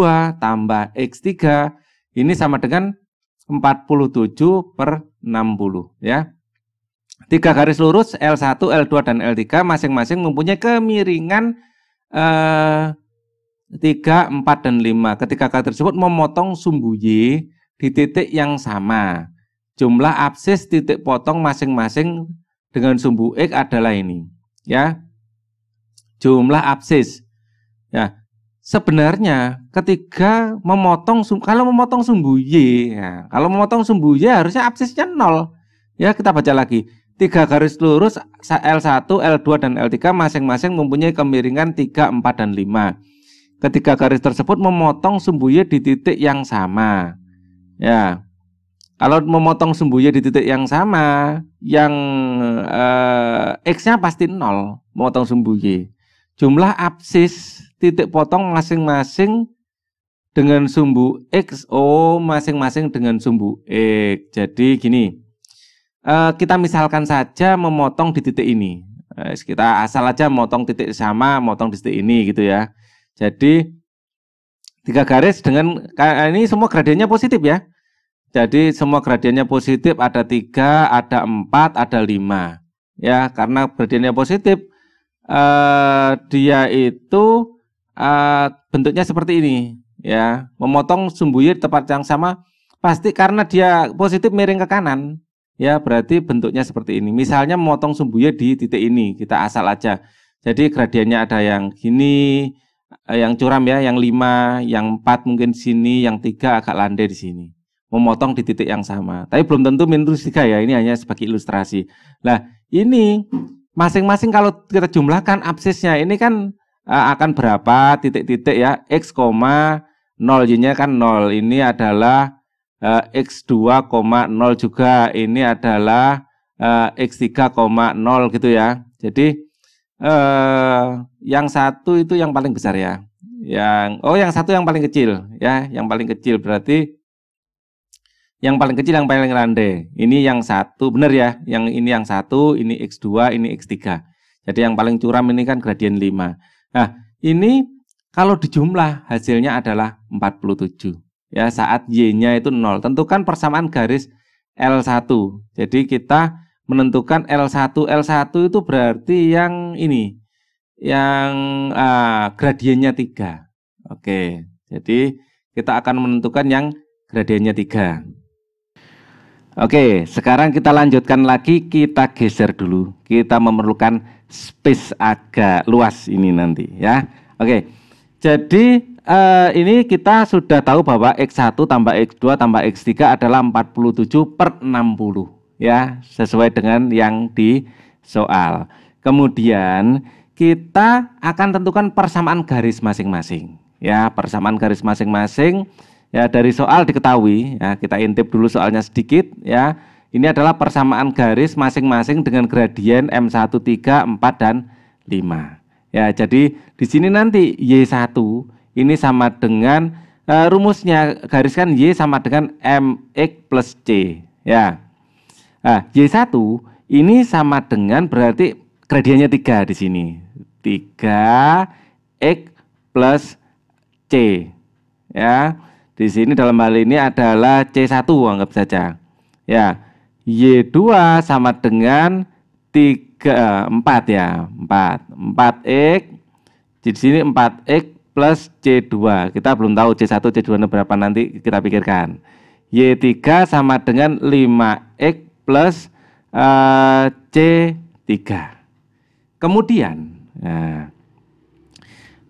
tambah X3 ini sama dengan 47 per 60 ya. Tiga garis lurus L1, L2, dan L3 masing-masing mempunyai kemiringan eh, 3, 4, dan 5. Ketika kata tersebut memotong sumbu Y di titik yang sama. Jumlah absis titik potong masing-masing dengan sumbu X adalah ini. ya Jumlah absis. Ya, sebenarnya ketika memotong kalau memotong sumbu y, ya, kalau memotong sumbu y harusnya absisnya nol. Ya kita baca lagi. Tiga garis lurus L1, L2 dan L3 masing-masing mempunyai kemiringan 3, 4 dan 5. Ketiga garis tersebut memotong sumbu y di titik yang sama. Ya. Kalau memotong sumbu y di titik yang sama, yang eh, x-nya pasti nol memotong sumbu y. Jumlah absis titik potong masing-masing dengan sumbu X, O oh, masing-masing dengan sumbu X. Jadi gini, eh, kita misalkan saja memotong di titik ini. Eh, kita asal aja motong titik sama, motong di titik ini gitu ya. Jadi tiga garis dengan ini semua gradiennya positif ya. Jadi semua gradiennya positif, ada tiga, ada empat, ada lima. Ya, karena gradiennya positif, eh, dia itu uh, bentuknya seperti ini ya memotong sumbu di tempat yang sama pasti karena dia positif miring ke kanan ya berarti bentuknya seperti ini misalnya memotong sumbu y di titik ini kita asal aja jadi gradiennya ada yang gini eh, yang curam ya yang lima yang empat mungkin sini yang tiga agak landai di sini memotong di titik yang sama tapi belum tentu minus tiga ya ini hanya sebagai ilustrasi nah ini masing-masing kalau kita jumlahkan absisnya ini kan akan berapa titik-titik ya x, 0 y-nya kan 0. Ini adalah uh, x 0 juga. Ini adalah eh, tiga x 3,0 gitu ya. Jadi eh, yang satu itu yang paling besar ya. Yang oh yang satu yang paling kecil ya, yang paling kecil berarti yang paling kecil yang paling landai. Ini yang satu benar ya, yang ini yang satu, ini x2, ini x3. Jadi yang paling curam ini kan gradien 5. Nah, ini kalau dijumlah hasilnya adalah 47. Ya, saat Y-nya itu 0. Tentukan persamaan garis L1. Jadi kita menentukan L1. L1 itu berarti yang ini, yang uh, gradiennya 3. Oke, jadi kita akan menentukan yang gradiennya 3. Oke, sekarang kita lanjutkan lagi, kita geser dulu. Kita memerlukan space agak luas ini nanti ya. Oke. Jadi eh, ini kita sudah tahu bahwa X1 tambah X2 tambah X3 adalah 47 per 60 ya sesuai dengan yang di soal. Kemudian kita akan tentukan persamaan garis masing-masing ya persamaan garis masing-masing ya dari soal diketahui ya kita intip dulu soalnya sedikit ya ini adalah persamaan garis masing-masing dengan gradien M1, 3, 4, dan 5. Ya, jadi di sini nanti Y1 ini sama dengan e, rumusnya gariskan Y sama dengan MX plus C. Ya. Nah, Y1 ini sama dengan berarti gradiennya 3 di sini. 3 X plus C. Ya. Di sini dalam hal ini adalah C1 anggap saja. Ya. Y2 sama dengan 3, 4 ya, 4. 4X, di sini 4X plus C2. Kita belum tahu C1, C2 berapa nanti kita pikirkan. Y3 sama dengan 5X plus uh, eh, C3. Kemudian, nah,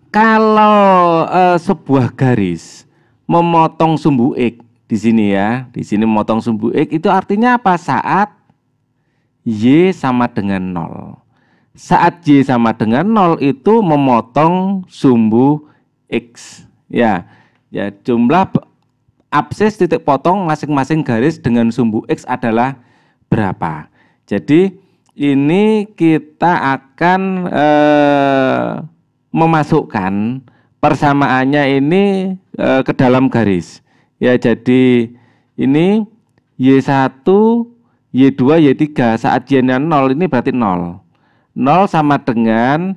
kalau uh, sebuah garis memotong sumbu X, di sini ya, di sini memotong sumbu X itu artinya apa? Saat Y sama dengan nol. Saat Y sama dengan nol itu memotong sumbu X. Ya, ya jumlah abses titik potong masing-masing garis dengan sumbu X adalah berapa. Jadi ini kita akan eh, memasukkan persamaannya ini eh, ke dalam garis. Ya jadi ini Y1, Y2, Y3 saat Y-nya 0 ini berarti 0. 0 sama dengan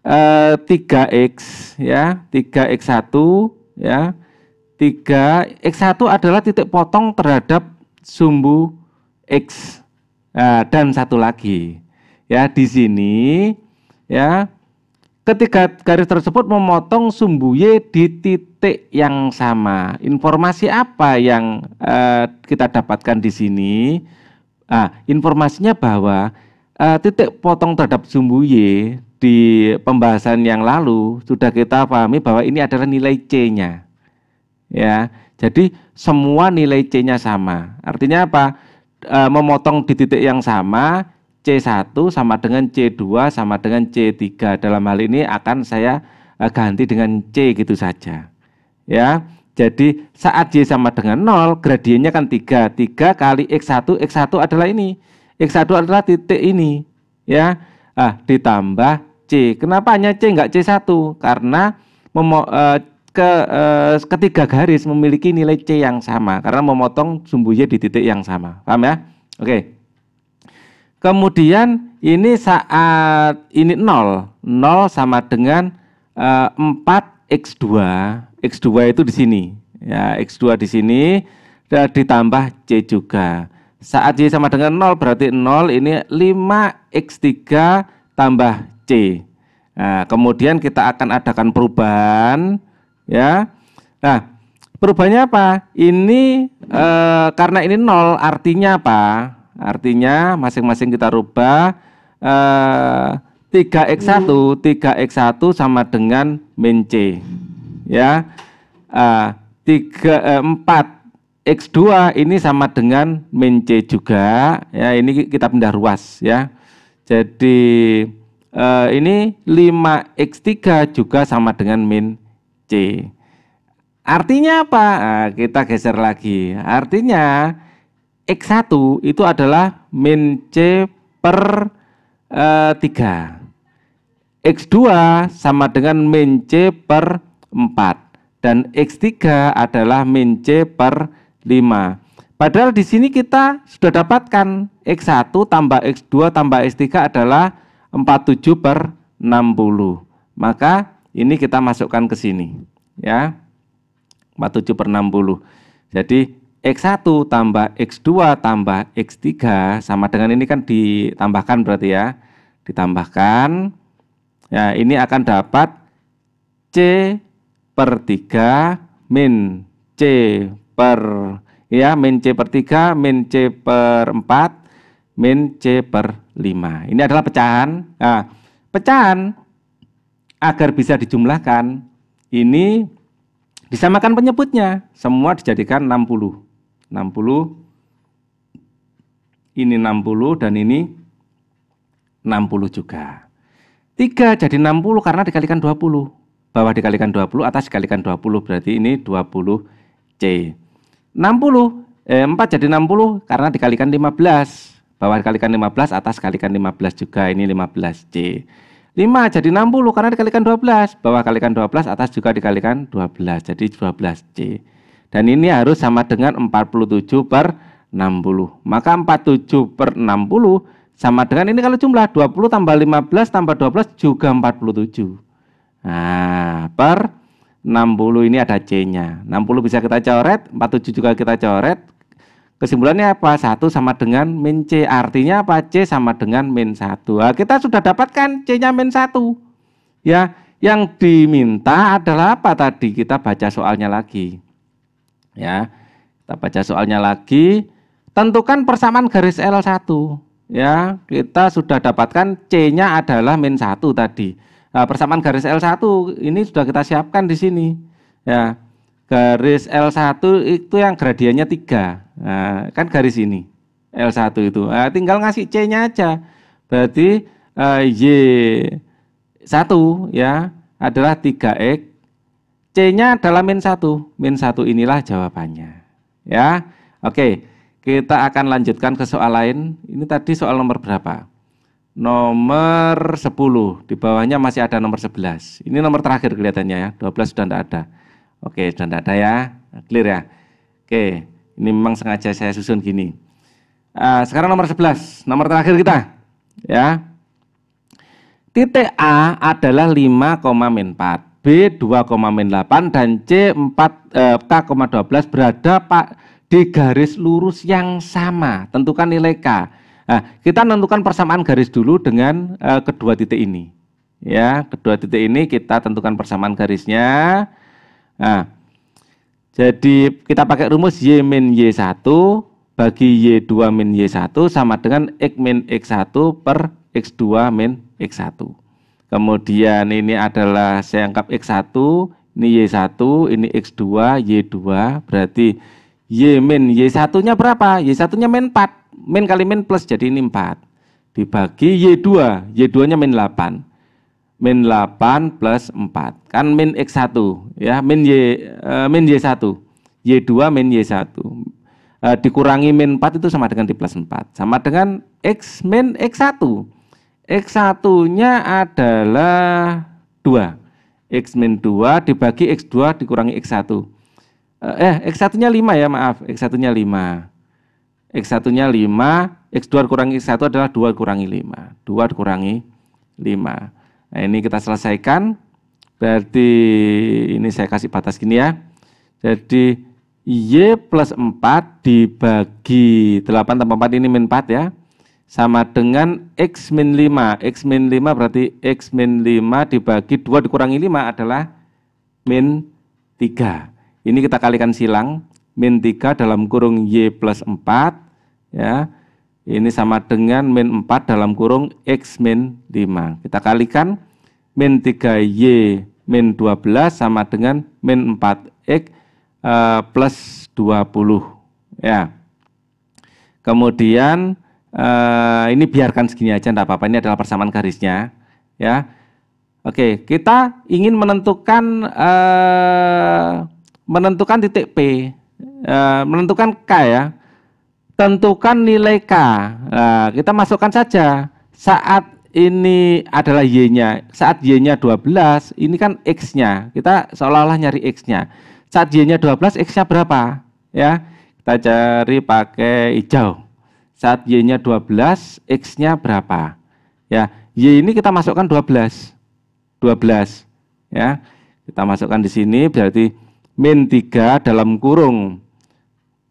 eh, 3X ya, 3X1 ya. 3X1 adalah titik potong terhadap sumbu X. Nah, dan satu lagi. Ya, di sini ya Ketika garis tersebut memotong sumbu y di titik yang sama. Informasi apa yang uh, kita dapatkan di sini? Ah, informasinya bahwa uh, titik potong terhadap sumbu y di pembahasan yang lalu sudah kita pahami bahwa ini adalah nilai C-nya. Ya. Jadi semua nilai C-nya sama. Artinya apa? E, memotong di titik yang sama C1 sama dengan C2 sama dengan C3. Dalam hal ini akan saya eh, ganti dengan C gitu saja. Ya. Jadi saat Y sama dengan 0, gradiennya kan 3. 3 kali X1, X1 adalah ini. X1 adalah titik ini. Ya. Ah, ditambah C. Kenapa hanya C enggak C1? Karena memo, eh, ke eh, ketiga garis memiliki nilai C yang sama karena memotong sumbu Y di titik yang sama. Paham ya? Oke. Okay. Kemudian ini saat ini 0, 0 sama dengan uh, 4x2. X2 itu di sini. Ya, x2 di sini dan ditambah c juga. Saat c sama dengan 0 berarti 0 ini 5x3 tambah c. Nah, kemudian kita akan adakan perubahan ya. Nah, perubahannya apa? Ini e, karena ini 0 artinya apa? Artinya masing-masing kita rubah eh, 3x1, 3x1 sama dengan min C. Ya. Eh, 3 eh, 4 x2 ini sama dengan min C juga. Ya, ini kita pindah ruas ya. Jadi eh, ini 5x3 juga sama dengan min C. Artinya apa? Nah, kita geser lagi. Artinya X1 itu adalah min C per e, 3. X2 sama dengan min C per 4. Dan X3 adalah min C per 5. Padahal di sini kita sudah dapatkan X1 tambah X2 tambah X3 adalah 47 per 60. Maka ini kita masukkan ke sini. ya 47 per 60. Jadi X1 tambah X2 tambah X3 sama dengan ini kan ditambahkan berarti ya. Ditambahkan. Ya, ini akan dapat C per 3 min C per ya min C per 3, min C per 4, min C per 5. Ini adalah pecahan. Nah, pecahan agar bisa dijumlahkan ini disamakan penyebutnya, semua dijadikan 60. 60 ini 60 dan ini 60 juga 3 jadi 60 karena dikalikan 20 bawah dikalikan 20 atas dikalikan 20 berarti ini 20 C 60 eh, 4 jadi 60 karena dikalikan 15 bawah dikalikan 15 atas dikalikan 15 juga ini 15 C 5 jadi 60 karena dikalikan 12 bawah dikalikan 12 atas juga dikalikan 12 jadi 12 C dan ini harus sama dengan 47 per 60. Maka 47 per 60 sama dengan ini kalau jumlah 20 tambah 15 tambah 12 juga 47. Nah, per 60 ini ada C-nya. 60 bisa kita coret, 47 juga kita coret. Kesimpulannya apa? 1 sama dengan min C. Artinya apa? C sama dengan min 1. Nah, kita sudah dapatkan C-nya min 1. Ya, yang diminta adalah apa tadi? Kita baca soalnya lagi. Ya. Kita baca soalnya lagi. Tentukan persamaan garis L1. Ya, kita sudah dapatkan C-nya adalah min 1 tadi. Nah, persamaan garis L1 ini sudah kita siapkan di sini. Ya. Garis L1 itu yang gradiennya 3. Nah, kan garis ini. L1 itu. Nah, tinggal ngasih C-nya aja. Berarti uh, eh, Y1 ya adalah 3X C-nya adalah min 1. Min 1 inilah jawabannya. Ya. Oke, kita akan lanjutkan ke soal lain. Ini tadi soal nomor berapa? Nomor 10. Di bawahnya masih ada nomor 11. Ini nomor terakhir kelihatannya ya. 12 sudah tidak ada. Oke, sudah tidak ada ya. Clear ya. Oke, ini memang sengaja saya susun gini. Uh, sekarang nomor 11, nomor terakhir kita. Ya. Titik A adalah 5, 4. B 2,8 dan C 4 eh, K,12 berada Pak di garis lurus yang sama. Tentukan nilai K. Nah, kita tentukan persamaan garis dulu dengan eh, kedua titik ini. Ya, kedua titik ini kita tentukan persamaan garisnya. Nah, jadi kita pakai rumus Y min Y1 bagi Y2 min Y1 sama dengan X min X1 per X2 min X1. Kemudian ini adalah saya anggap X1, ini Y1, ini X2, Y2. Berarti Y min Y1-nya berapa? Y1-nya min 4. Min kali min plus jadi ini 4. Dibagi Y2, Y2-nya min 8 min 8 plus 4 kan min x1 ya min y uh, min y1 y2 min y1 uh, eh, dikurangi min 4 itu sama dengan di plus 4 sama dengan x min x1 X1-nya adalah 2. X min 2 dibagi X2 dikurangi X1. Eh, eh X1-nya 5 ya, maaf. X1-nya 5. X1-nya 5, X2 kurangi X1 adalah 2 kurangi 5. 2 kurangi 5. Nah, ini kita selesaikan. Berarti ini saya kasih batas gini ya. Jadi Y plus 4 dibagi 8 tambah 4 ini min 4 ya sama dengan X min 5. X min 5 berarti X min 5 dibagi 2 dikurangi 5 adalah min 3. Ini kita kalikan silang, min 3 dalam kurung Y plus 4, ya. Ini sama dengan min 4 dalam kurung X min 5. Kita kalikan min 3Y min 12 sama dengan min 4X uh, eh, plus 20. Ya. Kemudian uh, ini biarkan segini aja tidak apa-apa. Ini adalah persamaan garisnya, ya. Oke, kita ingin menentukan uh, menentukan titik P, uh, menentukan K ya. Tentukan nilai K. uh, kita masukkan saja saat ini adalah Y-nya. Saat Y-nya 12, ini kan X-nya. Kita seolah-olah nyari X-nya. Saat Y-nya 12, X-nya berapa? Ya, kita cari pakai hijau. Saat Y-nya 12, X-nya berapa? Ya, Y ini kita masukkan 12. 12. Ya, kita masukkan di sini berarti min 3 dalam kurung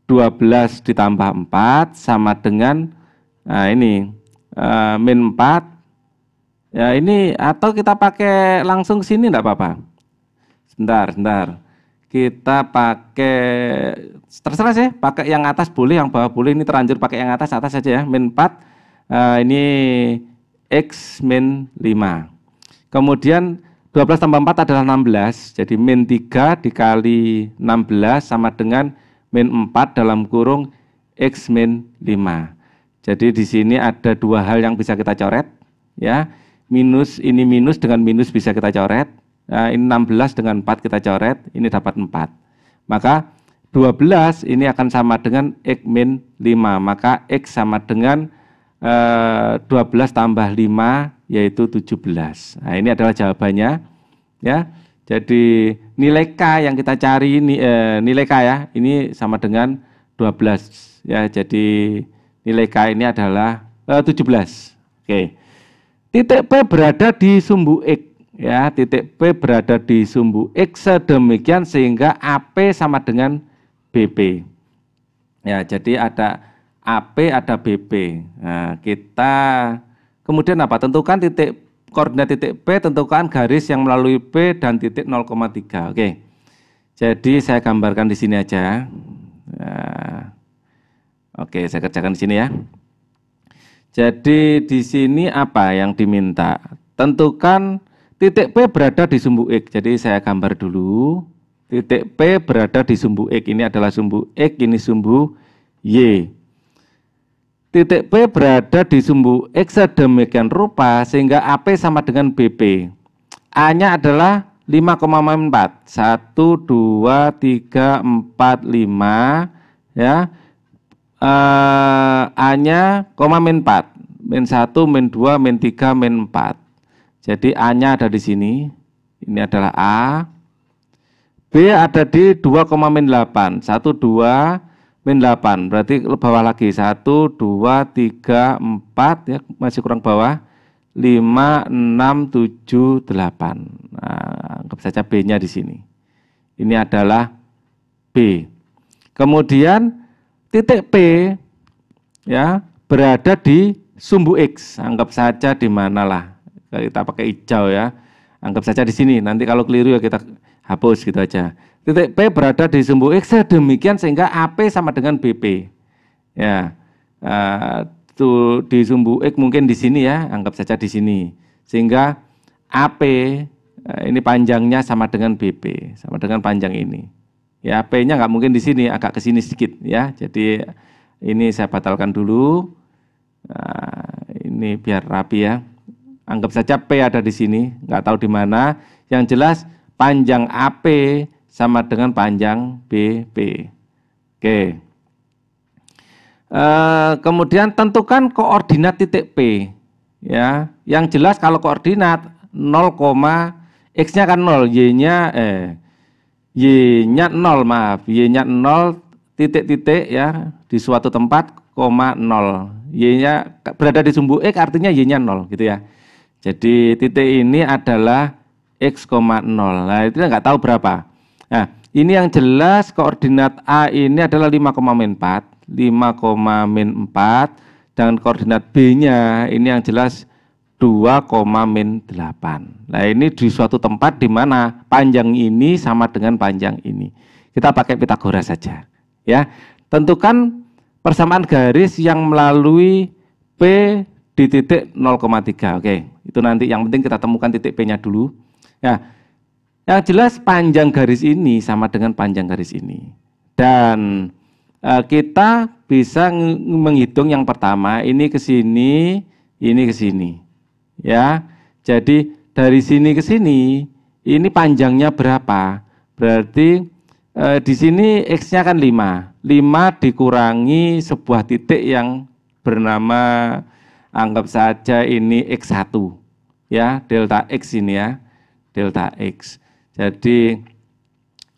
12 ditambah 4 sama dengan nah ini e, min 4 ya ini atau kita pakai langsung sini enggak apa-apa sebentar sebentar kita pakai terserah sih pakai yang atas boleh yang bawah boleh ini terlanjur pakai yang atas atas saja ya min 4 uh, eh, ini x min 5 kemudian 12 tambah 4 adalah 16 jadi min 3 dikali 16 sama dengan min 4 dalam kurung x min 5 jadi di sini ada dua hal yang bisa kita coret ya minus ini minus dengan minus bisa kita coret Nah, ini 16 dengan 4 kita coret, ini dapat 4. Maka 12 ini akan sama dengan X min 5. Maka X sama dengan eh, 12 tambah 5 yaitu 17. Nah, ini adalah jawabannya. Ya. Jadi nilai K yang kita cari ini eh, nilai K ya, ini sama dengan 12 ya. Jadi nilai K ini adalah eh, 17. Oke. Titik P berada di sumbu X ya titik P berada di sumbu X sedemikian sehingga AP sama dengan BP. Ya, jadi ada AP ada BP. Nah, kita kemudian apa? Tentukan titik koordinat titik P, tentukan garis yang melalui P dan titik 0,3. Oke. Jadi saya gambarkan di sini aja. Nah, oke, saya kerjakan di sini ya. Jadi di sini apa yang diminta? Tentukan Titik P berada di sumbu X. Jadi saya gambar dulu. Titik P berada di sumbu X. Ini adalah sumbu X, ini sumbu Y. Titik P berada di sumbu X sedemikian rupa sehingga AP sama dengan BP. A-nya adalah 5,4. 1, 2, 3, 4, 5. Ya. Uh, A-nya, min 4. Min 1, min 2, min 3, min 4 jadi A-nya ada di sini. Ini adalah A. B ada di 2,8. 1, 2, min 8. Berarti bawah lagi. 1, 2, 3, 4. Ya, masih kurang bawah. 5, 6, 7, 8. Nah, anggap saja B-nya di sini. Ini adalah B. Kemudian titik P ya berada di sumbu X. Anggap saja di manalah kita pakai hijau ya. Anggap saja di sini. Nanti kalau keliru ya kita hapus gitu aja. Titik P berada di sumbu X sedemikian sehingga AP sama dengan BP. Ya, uh, eh, tuh di sumbu X mungkin di sini ya, anggap saja di sini. Sehingga AP eh, ini panjangnya sama dengan BP, sama dengan panjang ini. Ya, P-nya nggak mungkin di sini, agak ke sini sedikit ya. Jadi ini saya batalkan dulu. Nah, ini biar rapi ya anggap saja P ada di sini, nggak tahu di mana. Yang jelas panjang AP sama dengan panjang BP. Oke. E, kemudian tentukan koordinat titik P. Ya, yang jelas kalau koordinat 0, x-nya kan 0, y-nya eh y-nya 0 maaf, y-nya 0 titik-titik ya di suatu tempat koma 0. Y-nya berada di sumbu x artinya y-nya 0 gitu ya. Jadi titik ini adalah x, 0. Nah, itu enggak tahu berapa. Nah, ini yang jelas koordinat A ini adalah 5,4, 5,4 dan koordinat B-nya ini yang jelas 2,8. Nah, ini di suatu tempat di mana panjang ini sama dengan panjang ini. Kita pakai Pitagoras saja, ya. Tentukan persamaan garis yang melalui P di titik 0,3. Oke. Okay. Itu nanti yang penting kita temukan titik P-nya dulu. Ya, yang jelas panjang garis ini sama dengan panjang garis ini. Dan e, kita bisa menghitung yang pertama ini ke sini, ini ke sini. Ya. Jadi dari sini ke sini ini panjangnya berapa? Berarti e, di sini x-nya kan 5. 5 dikurangi sebuah titik yang bernama anggap saja ini X1 ya delta X ini ya delta X jadi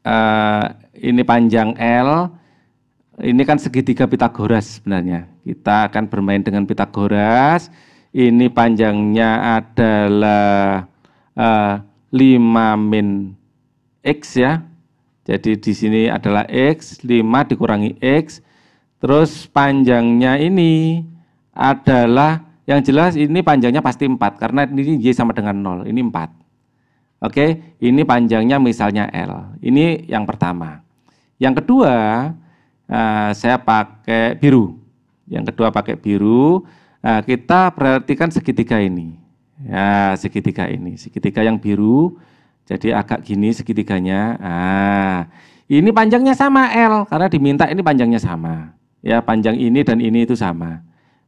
eh, ini panjang L ini kan segitiga Pitagoras sebenarnya kita akan bermain dengan Pitagoras ini panjangnya adalah eh, 5 min X ya jadi di sini adalah X 5 dikurangi X terus panjangnya ini adalah yang jelas ini panjangnya pasti 4 karena ini Y sama dengan 0, ini 4. Oke, ini panjangnya misalnya L. Ini yang pertama. Yang kedua, eh, saya pakai biru. Yang kedua pakai biru, uh, kita perhatikan segitiga ini. Ya, segitiga ini, segitiga yang biru. Jadi agak gini segitiganya. Ah, ini panjangnya sama L karena diminta ini panjangnya sama. Ya, panjang ini dan ini itu sama.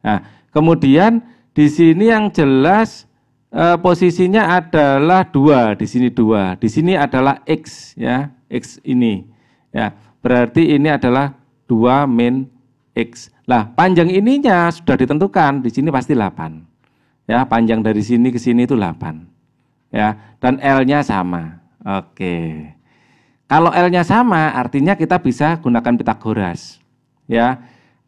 Nah, kemudian di sini yang jelas e, posisinya adalah dua, di sini dua, di sini adalah x ya, x ini ya. Berarti ini adalah dua min x. Lah panjang ininya sudah ditentukan, di sini pasti 8. Ya, panjang dari sini ke sini itu 8. Ya, dan L-nya sama. Oke. Kalau L-nya sama, artinya kita bisa gunakan Pitagoras. Ya,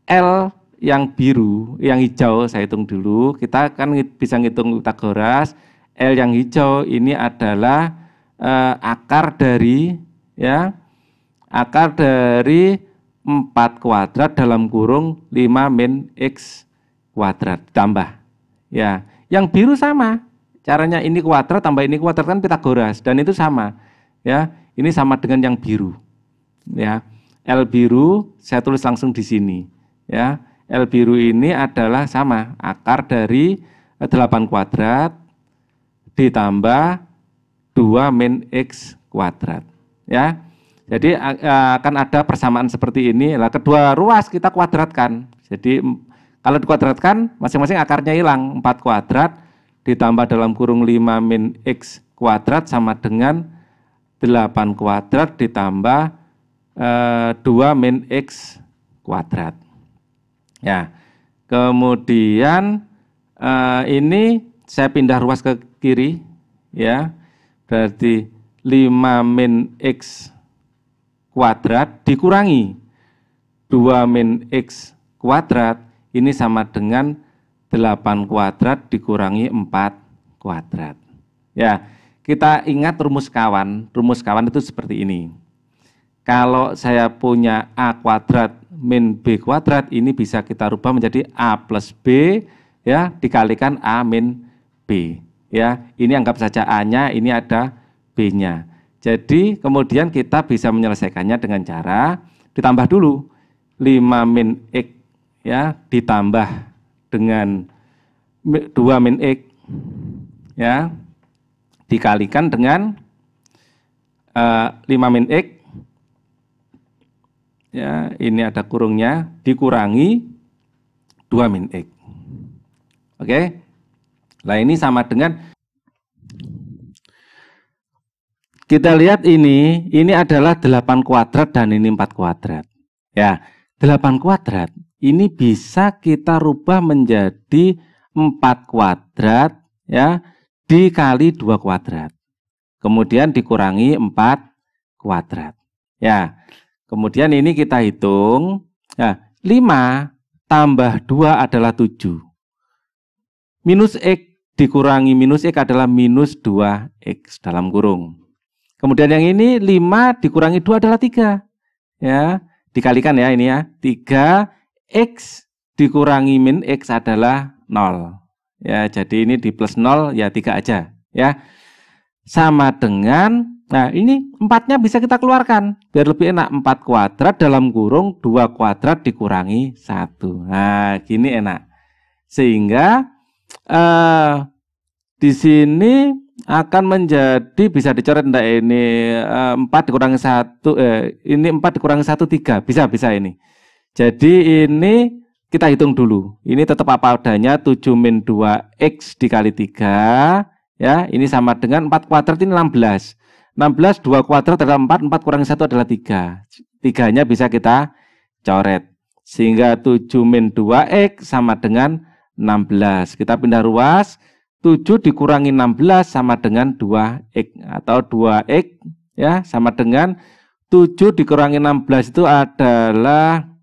L yang biru, yang hijau saya hitung dulu. Kita kan bisa ngitung Pitagoras. L yang hijau ini adalah eh, akar dari ya akar dari 4 kuadrat dalam kurung 5 min x kuadrat tambah. Ya, yang biru sama. Caranya ini kuadrat tambah ini kuadrat kan Pitagoras dan itu sama. Ya, ini sama dengan yang biru. Ya. L biru saya tulis langsung di sini. Ya. L biru ini adalah sama akar dari 8 eh, kuadrat ditambah 2 min X kuadrat ya. Jadi akan ada persamaan seperti ini. Lah kedua ruas kita kuadratkan. Jadi kalau dikuadratkan masing-masing akarnya hilang 4 kuadrat ditambah dalam kurung 5 min X kuadrat sama dengan 8 kuadrat ditambah eh, dua 2 min X kuadrat. Ya. Kemudian eh, ini saya pindah ruas ke kiri ya. Berarti 5 min x kuadrat dikurangi 2 min x kuadrat ini sama dengan 8 kuadrat dikurangi 4 kuadrat. Ya, kita ingat rumus kawan. Rumus kawan itu seperti ini. Kalau saya punya A kuadrat min B kuadrat ini bisa kita rubah menjadi A plus B ya dikalikan A min B ya ini anggap saja A-nya ini ada B-nya jadi kemudian kita bisa menyelesaikannya dengan cara ditambah dulu 5 min X ya ditambah dengan 2 min X ya dikalikan dengan uh, eh, 5 min X ya ini ada kurungnya dikurangi 2 min x. Oke. Nah, ini sama dengan kita lihat ini, ini adalah 8 kuadrat dan ini 4 kuadrat. Ya, 8 kuadrat ini bisa kita rubah menjadi 4 kuadrat ya dikali 2 kuadrat. Kemudian dikurangi 4 kuadrat. Ya, Kemudian ini kita hitung. Nah, 5 tambah 2 adalah 7. Minus X dikurangi minus X adalah minus 2X dalam kurung. Kemudian yang ini 5 dikurangi 2 adalah 3. Ya, dikalikan ya ini ya. 3 X dikurangi min X adalah 0. Ya, jadi ini di plus 0 ya 3 aja. Ya, sama dengan Nah, ini empatnya bisa kita keluarkan biar lebih enak. empat kuadrat dalam kurung dua kuadrat dikurangi satu. Nah, gini enak. Sehingga eh, di sini akan menjadi bisa dicoret enggak ini eh, dikurangi satu, eh, ini empat dikurangi satu tiga Bisa bisa ini. Jadi ini kita hitung dulu. Ini tetap apa adanya 7 min 2 X dikali tiga ya. Ini sama dengan empat kuadrat ini 16. 16, 2 kuadrat adalah 4, 4 kurang 1 adalah 3. Tiganya bisa kita coret. Sehingga 7 min 2x sama dengan 16. Kita pindah ruas, 7 dikurangi 16 sama dengan 2x. Atau 2x ya sama dengan 7 dikurangi 16 itu adalah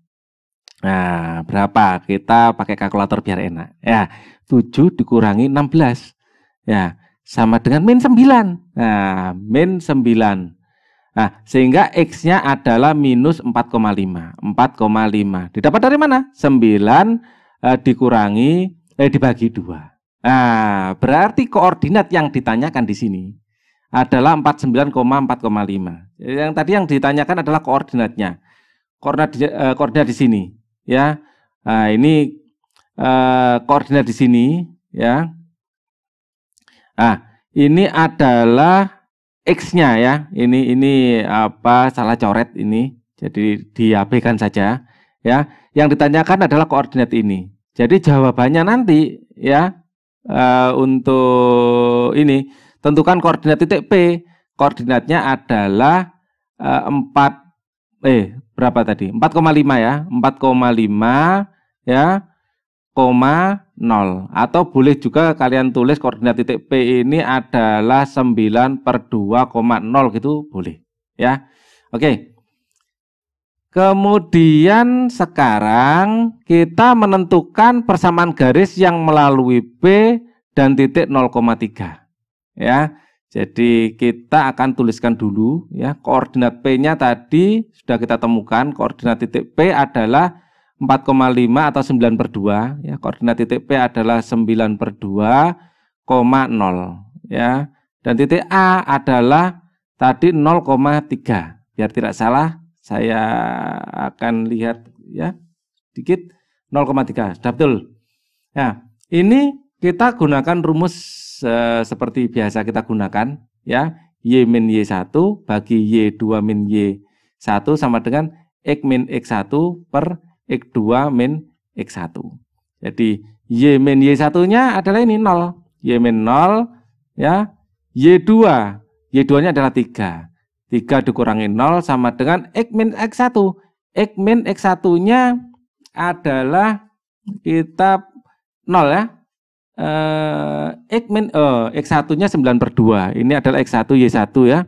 Nah, berapa? Kita pakai kalkulator biar enak. Ya, 7 dikurangi 16. Ya, sama dengan min 9. Nah, min 9. Nah, sehingga X-nya adalah minus 4,5. 4,5. Didapat dari mana? 9 eh, dikurangi, eh dibagi 2. Nah, berarti koordinat yang ditanyakan di sini adalah 49,4,5. Yang tadi yang ditanyakan adalah koordinatnya. Koordinat di, eh, koordinat di sini, ya. Nah, ini eh, koordinat di sini, ya Nah, ini adalah X-nya ya. Ini ini apa salah coret ini. Jadi diabaikan saja ya. Yang ditanyakan adalah koordinat ini. Jadi jawabannya nanti ya uh, untuk ini tentukan koordinat titik P. Koordinatnya adalah uh, eh, 4 eh berapa tadi? 4,5 ya. 4,5 ya, koma 0. Atau boleh juga kalian tulis koordinat titik P ini adalah 9 per 2,0 gitu boleh. Ya, Oke. Kemudian sekarang kita menentukan persamaan garis yang melalui P dan titik 0,3. Ya. Jadi kita akan tuliskan dulu ya koordinat P-nya tadi sudah kita temukan koordinat titik P adalah 4,5 atau 9 per 2 ya koordinat titik P adalah 9 per 2, 0 ya dan titik A adalah tadi 0,3 biar tidak salah saya akan lihat ya sedikit 0,3 sudah betul ya ini kita gunakan rumus e, seperti biasa kita gunakan ya Y min Y1 bagi Y2 min Y1 sama dengan X min X1 per X2 min X1. Jadi Y min Y1-nya adalah ini 0. Y min 0 ya. Y2, Y2-nya adalah 3. 3 dikurangi 0 sama dengan X min X1. X min X1-nya adalah kita 0 ya. E, X min oh, X1-nya 9 per 2. Ini adalah X1, Y1 ya.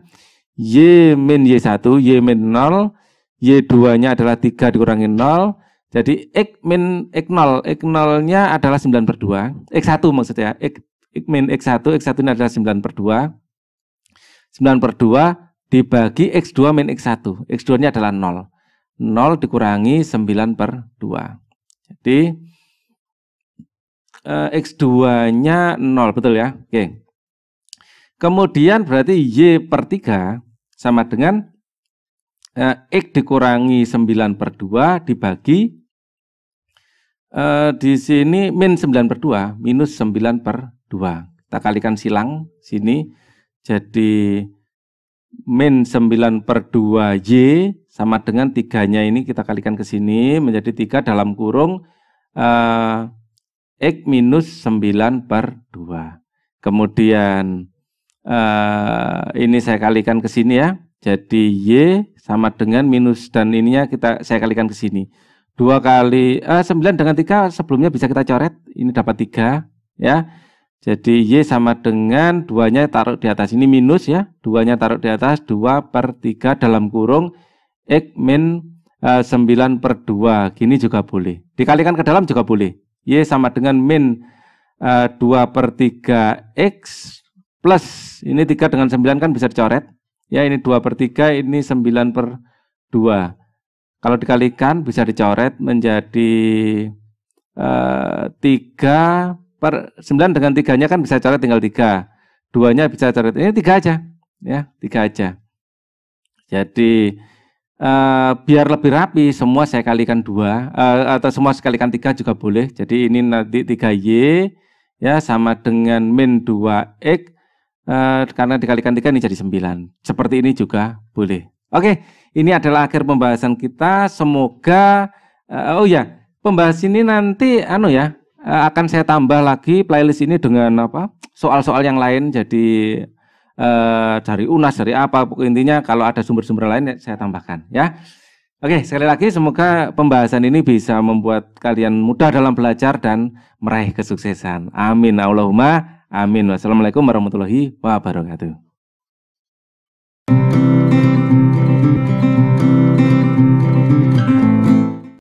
Y min Y1, Y min 0. Y2-nya adalah 3 dikurangi 0. Jadi min ikmin iknol, iknolnya adalah 9 per 2. X1 maksudnya, ik, min X1, X1 ini adalah 9 per 2. 9 per 2 dibagi X2 min X1. X2-nya adalah 0. 0 dikurangi 9 per 2. Jadi eh, X2-nya 0, betul ya? Oke. Kemudian berarti Y per 3 sama dengan X eh, dikurangi 9 per 2 dibagi eh, di sini min 9 per 2, minus 9 per 2. Kita kalikan silang sini, jadi min 9 per 2 Y sama dengan tiganya ini kita kalikan ke sini menjadi 3 dalam kurung eh, X minus 9 per 2. Kemudian eh, ini saya kalikan ke sini ya, jadi Y sama dengan minus dan ininya kita saya kalikan ke sini. 2 kali eh, 9 dengan 3 sebelumnya bisa kita coret. Ini dapat 3 ya. Jadi Y sama dengan 2-nya taruh di atas. Ini minus ya. 2-nya taruh di atas. 2 per 3 dalam kurung X min eh, 9 per 2. Gini juga boleh. Dikalikan ke dalam juga boleh. Y sama dengan min eh, 2 per 3 X plus. Ini 3 dengan 9 kan bisa dicoret. Ya ini 2 per 3, ini 9 per 2. Kalau dikalikan bisa dicoret menjadi uh, eh, 3 per 9 dengan 3-nya kan bisa coret tinggal 3. 2-nya bisa coret, ini 3 aja. Ya, 3 aja. Jadi uh, biar lebih rapi semua saya kalikan 2 uh, eh, atau semua sekalikan 3 juga boleh. Jadi ini nanti 3Y ya sama dengan min 2X Eh, karena dikalikan tiga ini jadi sembilan. Seperti ini juga boleh. Oke, ini adalah akhir pembahasan kita. Semoga uh, oh ya pembahas ini nanti anu ya uh, akan saya tambah lagi playlist ini dengan apa soal-soal yang lain. Jadi uh, dari unas dari apa intinya kalau ada sumber-sumber lain ya saya tambahkan ya. Oke, sekali lagi semoga pembahasan ini bisa membuat kalian mudah dalam belajar dan meraih kesuksesan. Amin. Allahumma Amin. Wassalamualaikum warahmatullahi wabarakatuh.